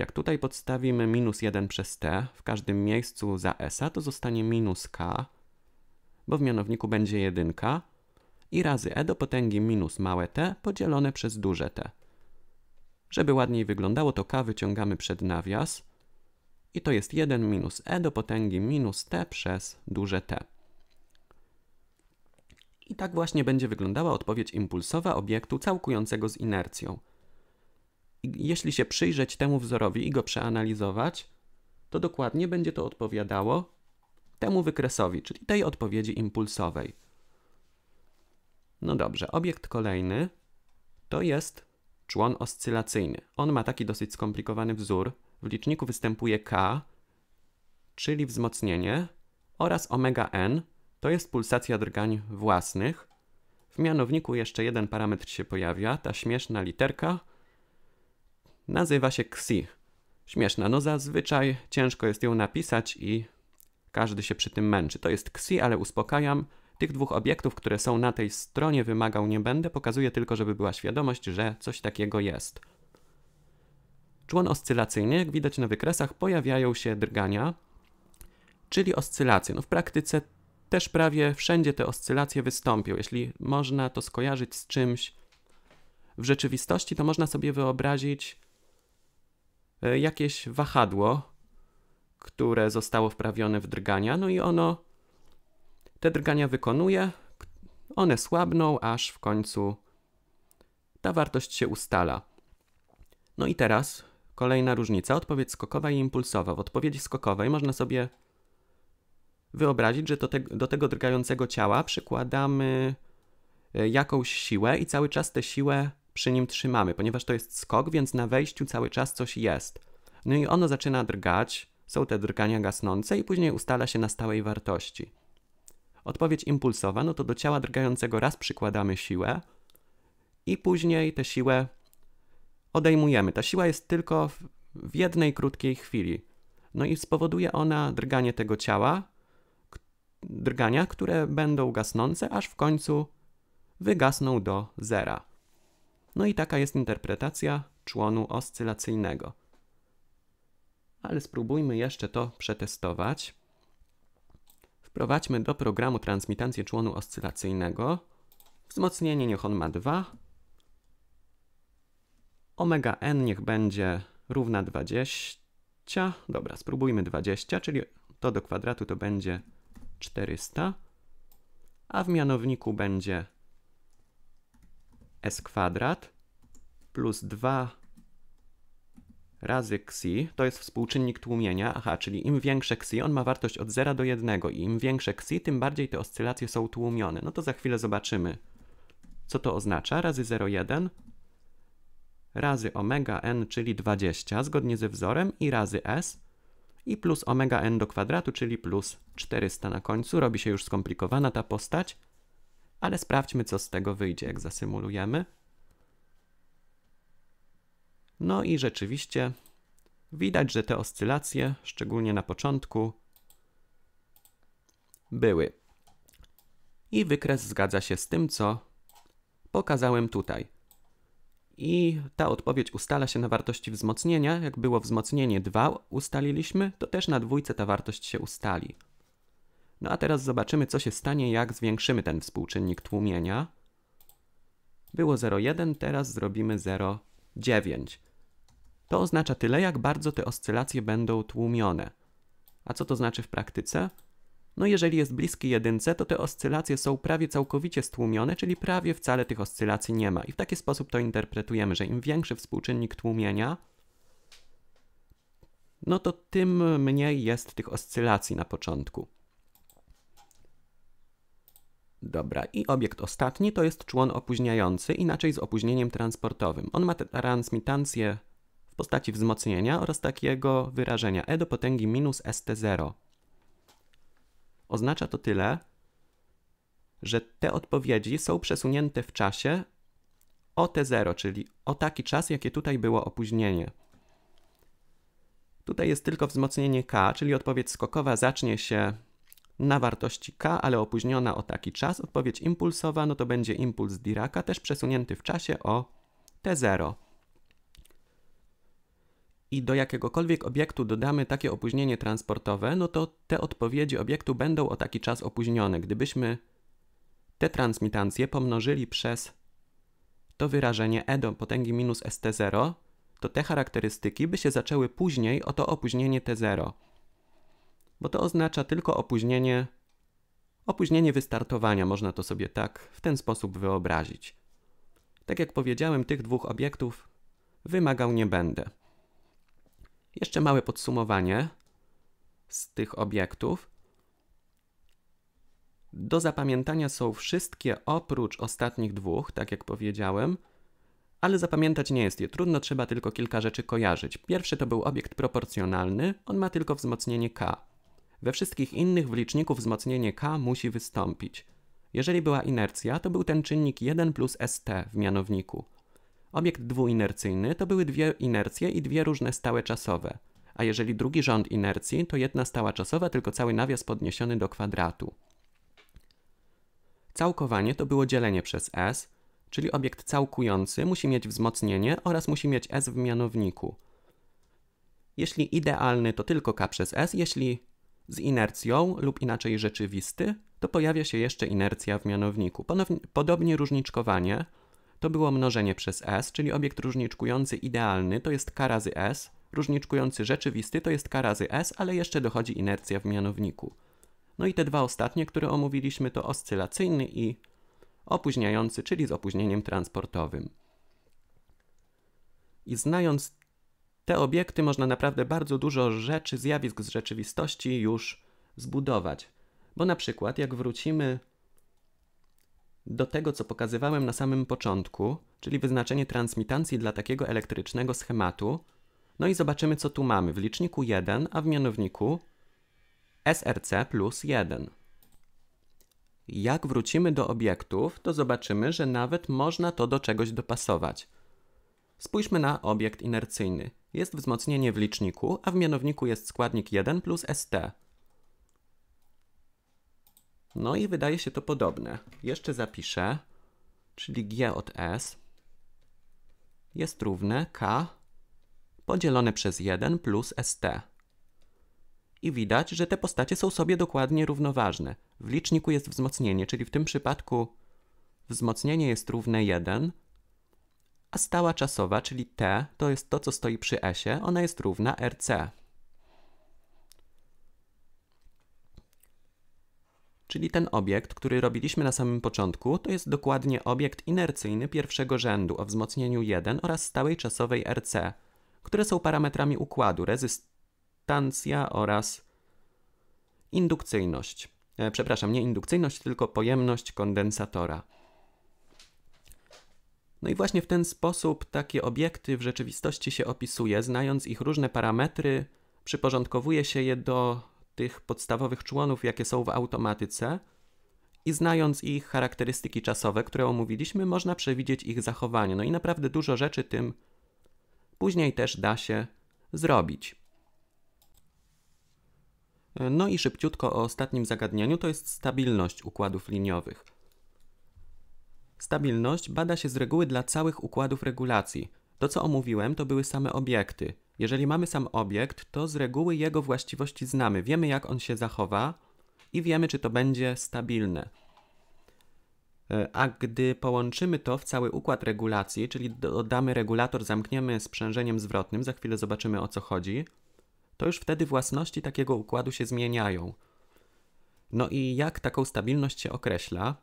jak tutaj podstawimy minus 1 przez t w każdym miejscu za s, to zostanie minus k, bo w mianowniku będzie jedynka i razy e do potęgi minus małe t podzielone przez duże t. Żeby ładniej wyglądało, to k wyciągamy przed nawias i to jest 1 minus e do potęgi minus t przez duże t. I tak właśnie będzie wyglądała odpowiedź impulsowa obiektu całkującego z inercją – jeśli się przyjrzeć temu wzorowi i go przeanalizować, to dokładnie będzie to odpowiadało temu wykresowi, czyli tej odpowiedzi impulsowej. No dobrze, obiekt kolejny to jest człon oscylacyjny. On ma taki dosyć skomplikowany wzór. W liczniku występuje K, czyli wzmocnienie, oraz omega n, to jest pulsacja drgań własnych. W mianowniku jeszcze jeden parametr się pojawia, ta śmieszna literka, Nazywa się Xi. Śmieszna, no zazwyczaj ciężko jest ją napisać i każdy się przy tym męczy. To jest Xi, ale uspokajam. Tych dwóch obiektów, które są na tej stronie, wymagał nie będę. Pokazuję tylko, żeby była świadomość, że coś takiego jest. Człon oscylacyjny, jak widać na wykresach, pojawiają się drgania, czyli oscylacje. No w praktyce też prawie wszędzie te oscylacje wystąpią. Jeśli można to skojarzyć z czymś w rzeczywistości, to można sobie wyobrazić E, jakieś wahadło, które zostało wprawione w drgania, no i ono te drgania wykonuje, one słabną, aż w końcu ta wartość się ustala. No i teraz kolejna różnica, odpowiedź skokowa i impulsowa. W odpowiedzi skokowej można sobie wyobrazić, że do, te, do tego drgającego ciała przykładamy e, jakąś siłę i cały czas tę siłę przy nim trzymamy, ponieważ to jest skok, więc na wejściu cały czas coś jest. No i ono zaczyna drgać, są te drgania gasnące i później ustala się na stałej wartości. Odpowiedź impulsowa, no to do ciała drgającego raz przykładamy siłę i później tę siłę odejmujemy. Ta siła jest tylko w, jednej krótkiej chwili. No i spowoduje ona drganie tego ciała, drgania, które będą gasnące, aż w końcu wygasną do zera. No i taka jest interpretacja członu oscylacyjnego. Ale spróbujmy jeszcze to przetestować. Wprowadźmy do programu transmitację członu oscylacyjnego. Wzmocnienie niech on ma 2. Omega n niech będzie równa 20. Dobra, spróbujmy 20, czyli to do kwadratu to będzie 400. A w mianowniku będzie s kwadrat plus 2 razy xi, to jest współczynnik tłumienia, aha, czyli im większe xi, on ma wartość od 0 do 1 i im większe xi, tym bardziej te oscylacje są tłumione. No to za chwilę zobaczymy, co to oznacza. Razy 0,1 razy omega n, czyli 20, zgodnie ze wzorem i razy s i plus omega n do kwadratu, czyli plus 400 na końcu. Robi się już skomplikowana ta postać ale sprawdźmy, co z tego wyjdzie, jak zasymulujemy. No i rzeczywiście widać, że te oscylacje, szczególnie na początku, były. I wykres zgadza się z tym, co pokazałem tutaj. I ta odpowiedź ustala się na wartości wzmocnienia. Jak było wzmocnienie 2 ustaliliśmy, to też na dwójce ta wartość się ustali. No a teraz zobaczymy, co się stanie, jak zwiększymy ten współczynnik tłumienia. Było 0,1, teraz zrobimy 0,9. To oznacza tyle, jak bardzo te oscylacje będą tłumione. A co to znaczy w praktyce? No jeżeli jest bliski jedynce, to te oscylacje są prawie całkowicie stłumione, czyli prawie wcale tych oscylacji nie ma. I w taki sposób to interpretujemy, że im większy współczynnik tłumienia, no to tym mniej jest tych oscylacji na początku. Dobra, i obiekt ostatni to jest człon opóźniający, inaczej z opóźnieniem transportowym. On ma transmitancję w postaci wzmocnienia oraz takiego wyrażenia e do potęgi minus st0. Oznacza to tyle, że te odpowiedzi są przesunięte w czasie o t0, czyli o taki czas, jakie tutaj było opóźnienie. Tutaj jest tylko wzmocnienie k, czyli odpowiedź skokowa zacznie się na wartości k, ale opóźniona o taki czas, odpowiedź impulsowa, no to będzie impuls Diraka, też przesunięty w czasie o t0. I do jakiegokolwiek obiektu dodamy takie opóźnienie transportowe, no to te odpowiedzi obiektu będą o taki czas opóźnione. Gdybyśmy te transmitancje pomnożyli przez to wyrażenie e do potęgi minus st0, to te charakterystyki by się zaczęły później o to opóźnienie t0 bo to oznacza tylko opóźnienie, opóźnienie wystartowania, można to sobie tak w ten sposób wyobrazić. Tak jak powiedziałem, tych dwóch obiektów wymagał nie będę. Jeszcze małe podsumowanie z tych obiektów. Do zapamiętania są wszystkie oprócz ostatnich dwóch, tak jak powiedziałem, ale zapamiętać nie jest je trudno, trzeba tylko kilka rzeczy kojarzyć. Pierwszy to był obiekt proporcjonalny, on ma tylko wzmocnienie k. We wszystkich innych w liczniku wzmocnienie k musi wystąpić. Jeżeli była inercja, to był ten czynnik 1 plus st w mianowniku. Obiekt dwuinercyjny to były dwie inercje i dwie różne stałe czasowe. A jeżeli drugi rząd inercji, to jedna stała czasowa, tylko cały nawias podniesiony do kwadratu. Całkowanie to było dzielenie przez s, czyli obiekt całkujący musi mieć wzmocnienie oraz musi mieć s w mianowniku. Jeśli idealny to tylko k przez s, jeśli z inercją lub inaczej rzeczywisty, to pojawia się jeszcze inercja w mianowniku. podobnie różniczkowanie to było mnożenie przez S, czyli obiekt różniczkujący idealny to jest k razy S, różniczkujący rzeczywisty to jest k razy S, ale jeszcze dochodzi inercja w mianowniku. No i te dwa ostatnie, które omówiliśmy to oscylacyjny i opóźniający, czyli z opóźnieniem transportowym. I znając te obiekty można naprawdę bardzo dużo rzeczy, zjawisk z rzeczywistości już zbudować. Bo na przykład, jak wrócimy do tego, co pokazywałem na samym początku, czyli wyznaczenie transmitancji dla takiego elektrycznego schematu, no i zobaczymy, co tu mamy w liczniku 1, a w mianowniku SRC plus 1. Jak wrócimy do obiektów, to zobaczymy, że nawet można to do czegoś dopasować – Spójrzmy na obiekt inercyjny. Jest wzmocnienie w liczniku, a w mianowniku jest składnik 1 plus st. No i wydaje się to podobne. Jeszcze zapiszę, czyli g od s jest równe k podzielone przez 1 plus st. I widać, że te postacie są sobie dokładnie równoważne. W liczniku jest wzmocnienie, czyli w tym przypadku wzmocnienie jest równe 1, a stała czasowa, czyli t, to jest to, co stoi przy esie, ona jest równa rc. Czyli ten obiekt, który robiliśmy na samym początku, to jest dokładnie obiekt inercyjny pierwszego rzędu o wzmocnieniu 1 oraz stałej czasowej rc, które są parametrami układu rezystancja oraz indukcyjność. E, przepraszam, nie indukcyjność, tylko pojemność kondensatora. No i właśnie w ten sposób takie obiekty w rzeczywistości się opisuje, znając ich różne parametry, przyporządkowuje się je do tych podstawowych członów, jakie są w automatyce, i znając ich charakterystyki czasowe, które omówiliśmy, można przewidzieć ich zachowanie. No i naprawdę dużo rzeczy tym później też da się zrobić. No i szybciutko o ostatnim zagadnieniu to jest stabilność układów liniowych. Stabilność bada się z reguły dla całych układów regulacji. To, co omówiłem, to były same obiekty. Jeżeli mamy sam obiekt, to z reguły jego właściwości znamy, wiemy jak on się zachowa i wiemy, czy to będzie stabilne. E, a gdy połączymy to w cały układ regulacji, czyli dodamy regulator, zamkniemy sprzężeniem zwrotnym, za chwilę zobaczymy o co chodzi, to już wtedy własności takiego układu się zmieniają. No i jak taką stabilność się określa?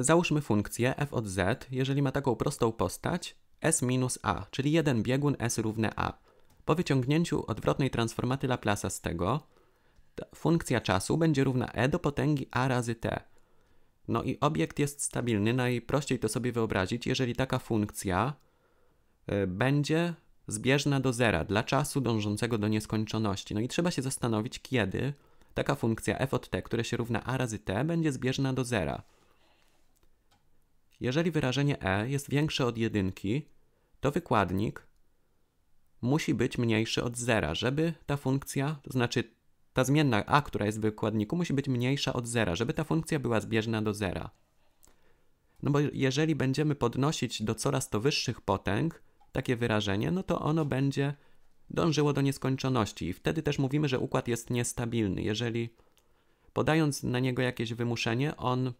Załóżmy funkcję f od z, jeżeli ma taką prostą postać, s minus a, czyli jeden biegun s równe a. Po wyciągnięciu odwrotnej transformaty Laplace'a z tego, funkcja czasu będzie równa e do potęgi a razy t. No i obiekt jest stabilny, najprościej to sobie wyobrazić, jeżeli taka funkcja y, będzie zbieżna do zera dla czasu dążącego do nieskończoności. No i trzeba się zastanowić, kiedy taka funkcja f od t, która się równa a razy t, będzie zbieżna do zera. Jeżeli wyrażenie e jest większe od jedynki, to wykładnik musi być mniejszy od zera, żeby ta funkcja, to znaczy ta zmienna a, która jest w wykładniku, musi być mniejsza od zera, żeby ta funkcja była zbieżna do zera. No bo jeżeli będziemy podnosić do coraz to wyższych potęg takie wyrażenie, no to ono będzie dążyło do nieskończoności i wtedy też mówimy, że układ jest niestabilny. Jeżeli podając na niego jakieś wymuszenie, on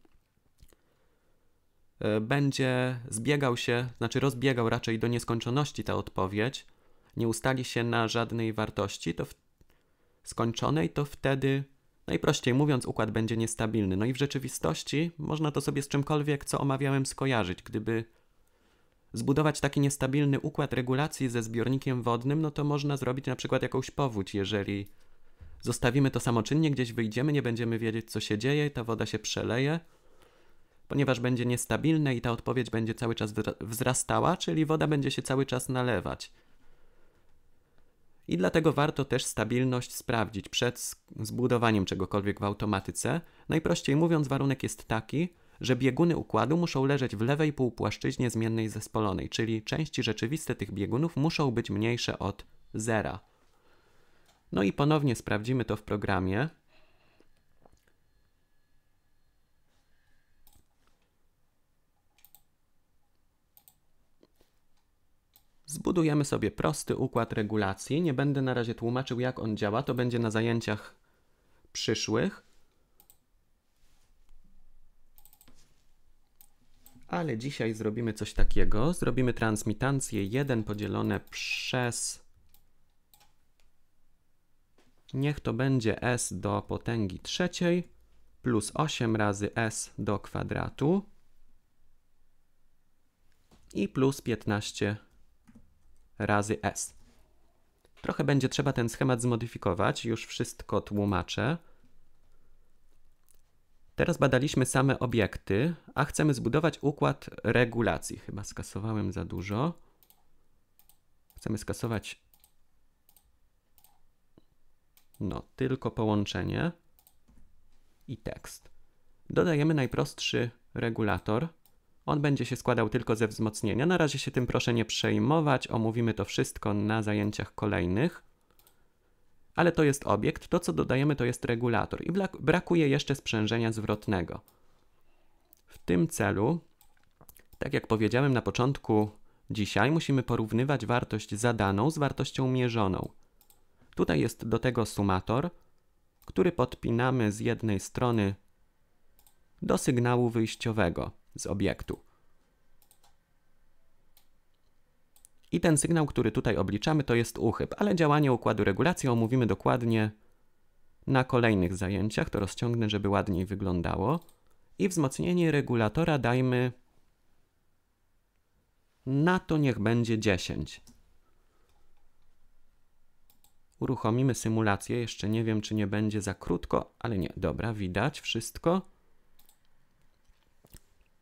E, będzie zbiegał się, znaczy rozbiegał raczej do nieskończoności ta odpowiedź, nie ustali się na żadnej wartości to w... skończonej, to wtedy, najprościej mówiąc, układ będzie niestabilny. No i w rzeczywistości można to sobie z czymkolwiek, co omawiałem, skojarzyć. Gdyby zbudować taki niestabilny układ regulacji ze zbiornikiem wodnym, no to można zrobić na przykład jakąś powódź, jeżeli zostawimy to samoczynnie, gdzieś wyjdziemy, nie będziemy wiedzieć, co się dzieje, ta woda się przeleje ponieważ będzie niestabilne i ta odpowiedź będzie cały czas wzrastała, czyli woda będzie się cały czas nalewać. I dlatego warto też stabilność sprawdzić przed zbudowaniem czegokolwiek w automatyce. Najprościej mówiąc, warunek jest taki, że bieguny układu muszą leżeć w lewej półpłaszczyźnie zmiennej zespolonej, czyli części rzeczywiste tych biegunów muszą być mniejsze od zera. No i ponownie sprawdzimy to w programie. zbudujemy sobie prosty układ regulacji. Nie będę na razie tłumaczył, jak on działa. To będzie na zajęciach przyszłych. Ale dzisiaj zrobimy coś takiego. Zrobimy transmitancję 1 podzielone przez... Niech to będzie s do potęgi trzeciej plus 8 razy s do kwadratu i plus 15 razy S. Trochę będzie trzeba ten schemat zmodyfikować, już wszystko tłumaczę. Teraz badaliśmy same obiekty, a chcemy zbudować układ regulacji. Chyba skasowałem za dużo. Chcemy skasować no, tylko połączenie i tekst. Dodajemy najprostszy regulator – on będzie się składał tylko ze wzmocnienia. Na razie się tym proszę nie przejmować, omówimy to wszystko na zajęciach kolejnych. Ale to jest obiekt, to co dodajemy to jest regulator i brakuje jeszcze sprzężenia zwrotnego. W tym celu, tak jak powiedziałem na początku, dzisiaj musimy porównywać wartość zadaną z wartością mierzoną. Tutaj jest do tego sumator, który podpinamy z jednej strony do sygnału wyjściowego z obiektu. I ten sygnał, który tutaj obliczamy, to jest uchyb, ale działanie układu regulacji omówimy dokładnie na kolejnych zajęciach. To rozciągnę, żeby ładniej wyglądało. I wzmocnienie regulatora dajmy na to niech będzie 10. Uruchomimy symulację. Jeszcze nie wiem, czy nie będzie za krótko, ale nie. Dobra, widać wszystko.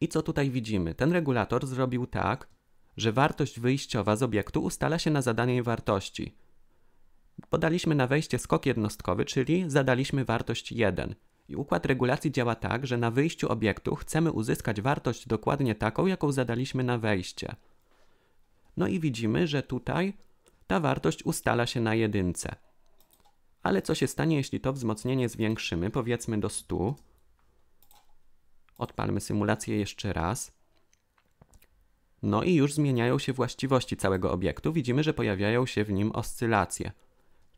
I co tutaj widzimy? Ten regulator zrobił tak, że wartość wyjściowa z obiektu ustala się na zadanej wartości. Podaliśmy na wejście skok jednostkowy, czyli zadaliśmy wartość 1. I układ regulacji działa tak, że na wyjściu obiektu chcemy uzyskać wartość dokładnie taką, jaką zadaliśmy na wejście. No i widzimy, że tutaj ta wartość ustala się na jedynce. Ale co się stanie, jeśli to wzmocnienie zwiększymy, powiedzmy do 100, Odpalmy symulację jeszcze raz. No i już zmieniają się właściwości całego obiektu. Widzimy, że pojawiają się w nim oscylacje,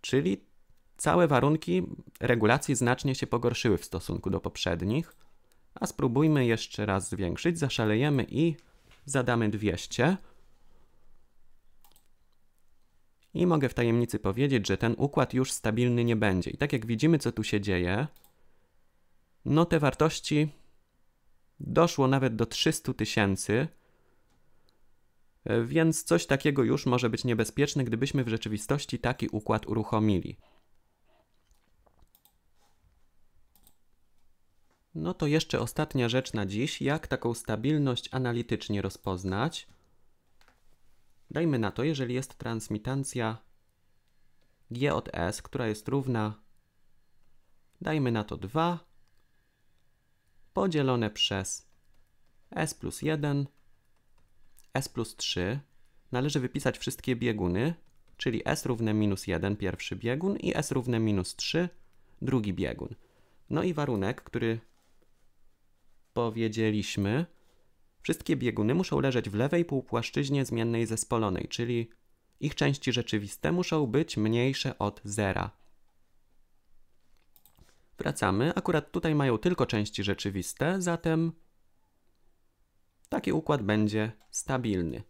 czyli całe warunki regulacji znacznie się pogorszyły w stosunku do poprzednich. A spróbujmy jeszcze raz zwiększyć. Zaszalejemy i zadamy 200. I mogę w tajemnicy powiedzieć, że ten układ już stabilny nie będzie. I tak jak widzimy, co tu się dzieje, no te wartości doszło nawet do 300 tysięcy, e, więc coś takiego już może być niebezpieczne, gdybyśmy w rzeczywistości taki układ uruchomili. No to jeszcze ostatnia rzecz na dziś, jak taką stabilność analitycznie rozpoznać. Dajmy na to, jeżeli jest transmitancja G od S, która jest równa, dajmy na to 2, podzielone przez s plus 1, s plus 3. Należy wypisać wszystkie bieguny, czyli s równe minus 1, pierwszy biegun i s równe minus 3, drugi biegun. No i warunek, który powiedzieliśmy, wszystkie bieguny muszą leżeć w lewej półpłaszczyźnie zmiennej zespolonej, czyli ich części rzeczywiste muszą być mniejsze od zera. Wracamy. Akurat tutaj mają tylko części rzeczywiste, zatem taki układ będzie stabilny.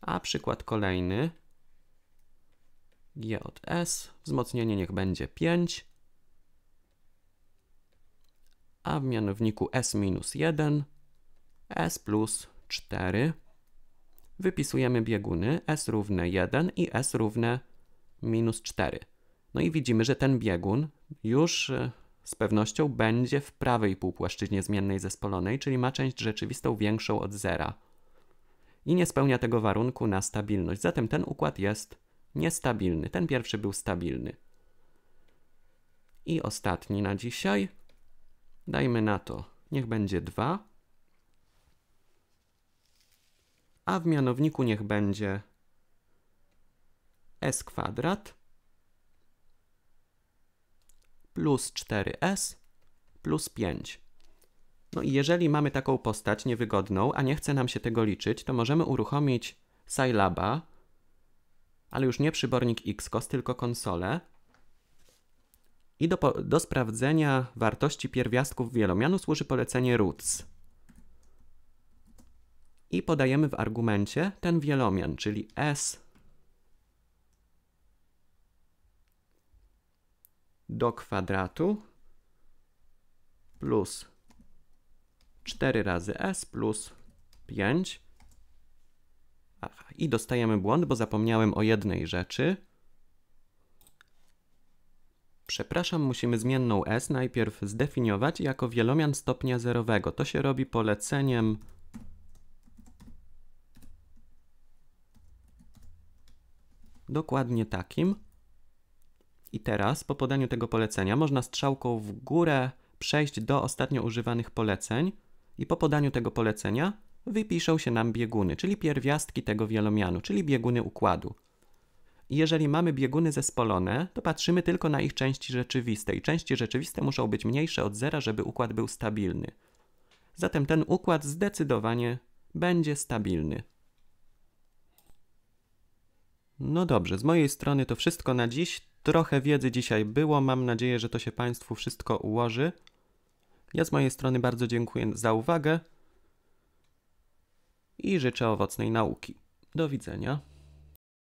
A przykład kolejny. G od S. Wzmocnienie niech będzie 5. A w mianowniku S minus 1. S plus 4. Wypisujemy bieguny S równe 1 i S równe minus 4. No i widzimy, że ten biegun już e, z pewnością będzie w prawej półpłaszczyźnie zmiennej zespolonej, czyli ma część rzeczywistą większą od zera. I nie spełnia tego warunku na stabilność. Zatem ten układ jest niestabilny. Ten pierwszy był stabilny. I ostatni na dzisiaj. Dajmy na to, niech będzie 2. A w mianowniku niech będzie s kwadrat plus 4s plus 5. No i jeżeli mamy taką postać niewygodną, a nie chce nam się tego liczyć, to możemy uruchomić Scilaba, ale już nie przybornik Xcos, tylko konsolę. I do, do sprawdzenia wartości pierwiastków wielomianu służy polecenie roots. I podajemy w argumencie ten wielomian, czyli s do kwadratu plus 4 razy s plus 5. Aha, i dostajemy błąd, bo zapomniałem o jednej rzeczy. Przepraszam, musimy zmienną s najpierw zdefiniować jako wielomian stopnia zerowego. To się robi poleceniem dokładnie takim. I teraz po podaniu tego polecenia można strzałką w górę przejść do ostatnio używanych poleceń i po podaniu tego polecenia wypiszą się nam bieguny, czyli pierwiastki tego wielomianu, czyli bieguny układu. I jeżeli mamy bieguny zespolone, to patrzymy tylko na ich części rzeczywiste i części rzeczywiste muszą być mniejsze od zera, żeby układ był stabilny. Zatem ten układ zdecydowanie będzie stabilny. No dobrze, z mojej strony to wszystko na dziś. Trochę wiedzy dzisiaj było, mam nadzieję, że to się Państwu wszystko ułoży. Ja z mojej strony bardzo dziękuję za uwagę i życzę owocnej nauki. Do widzenia.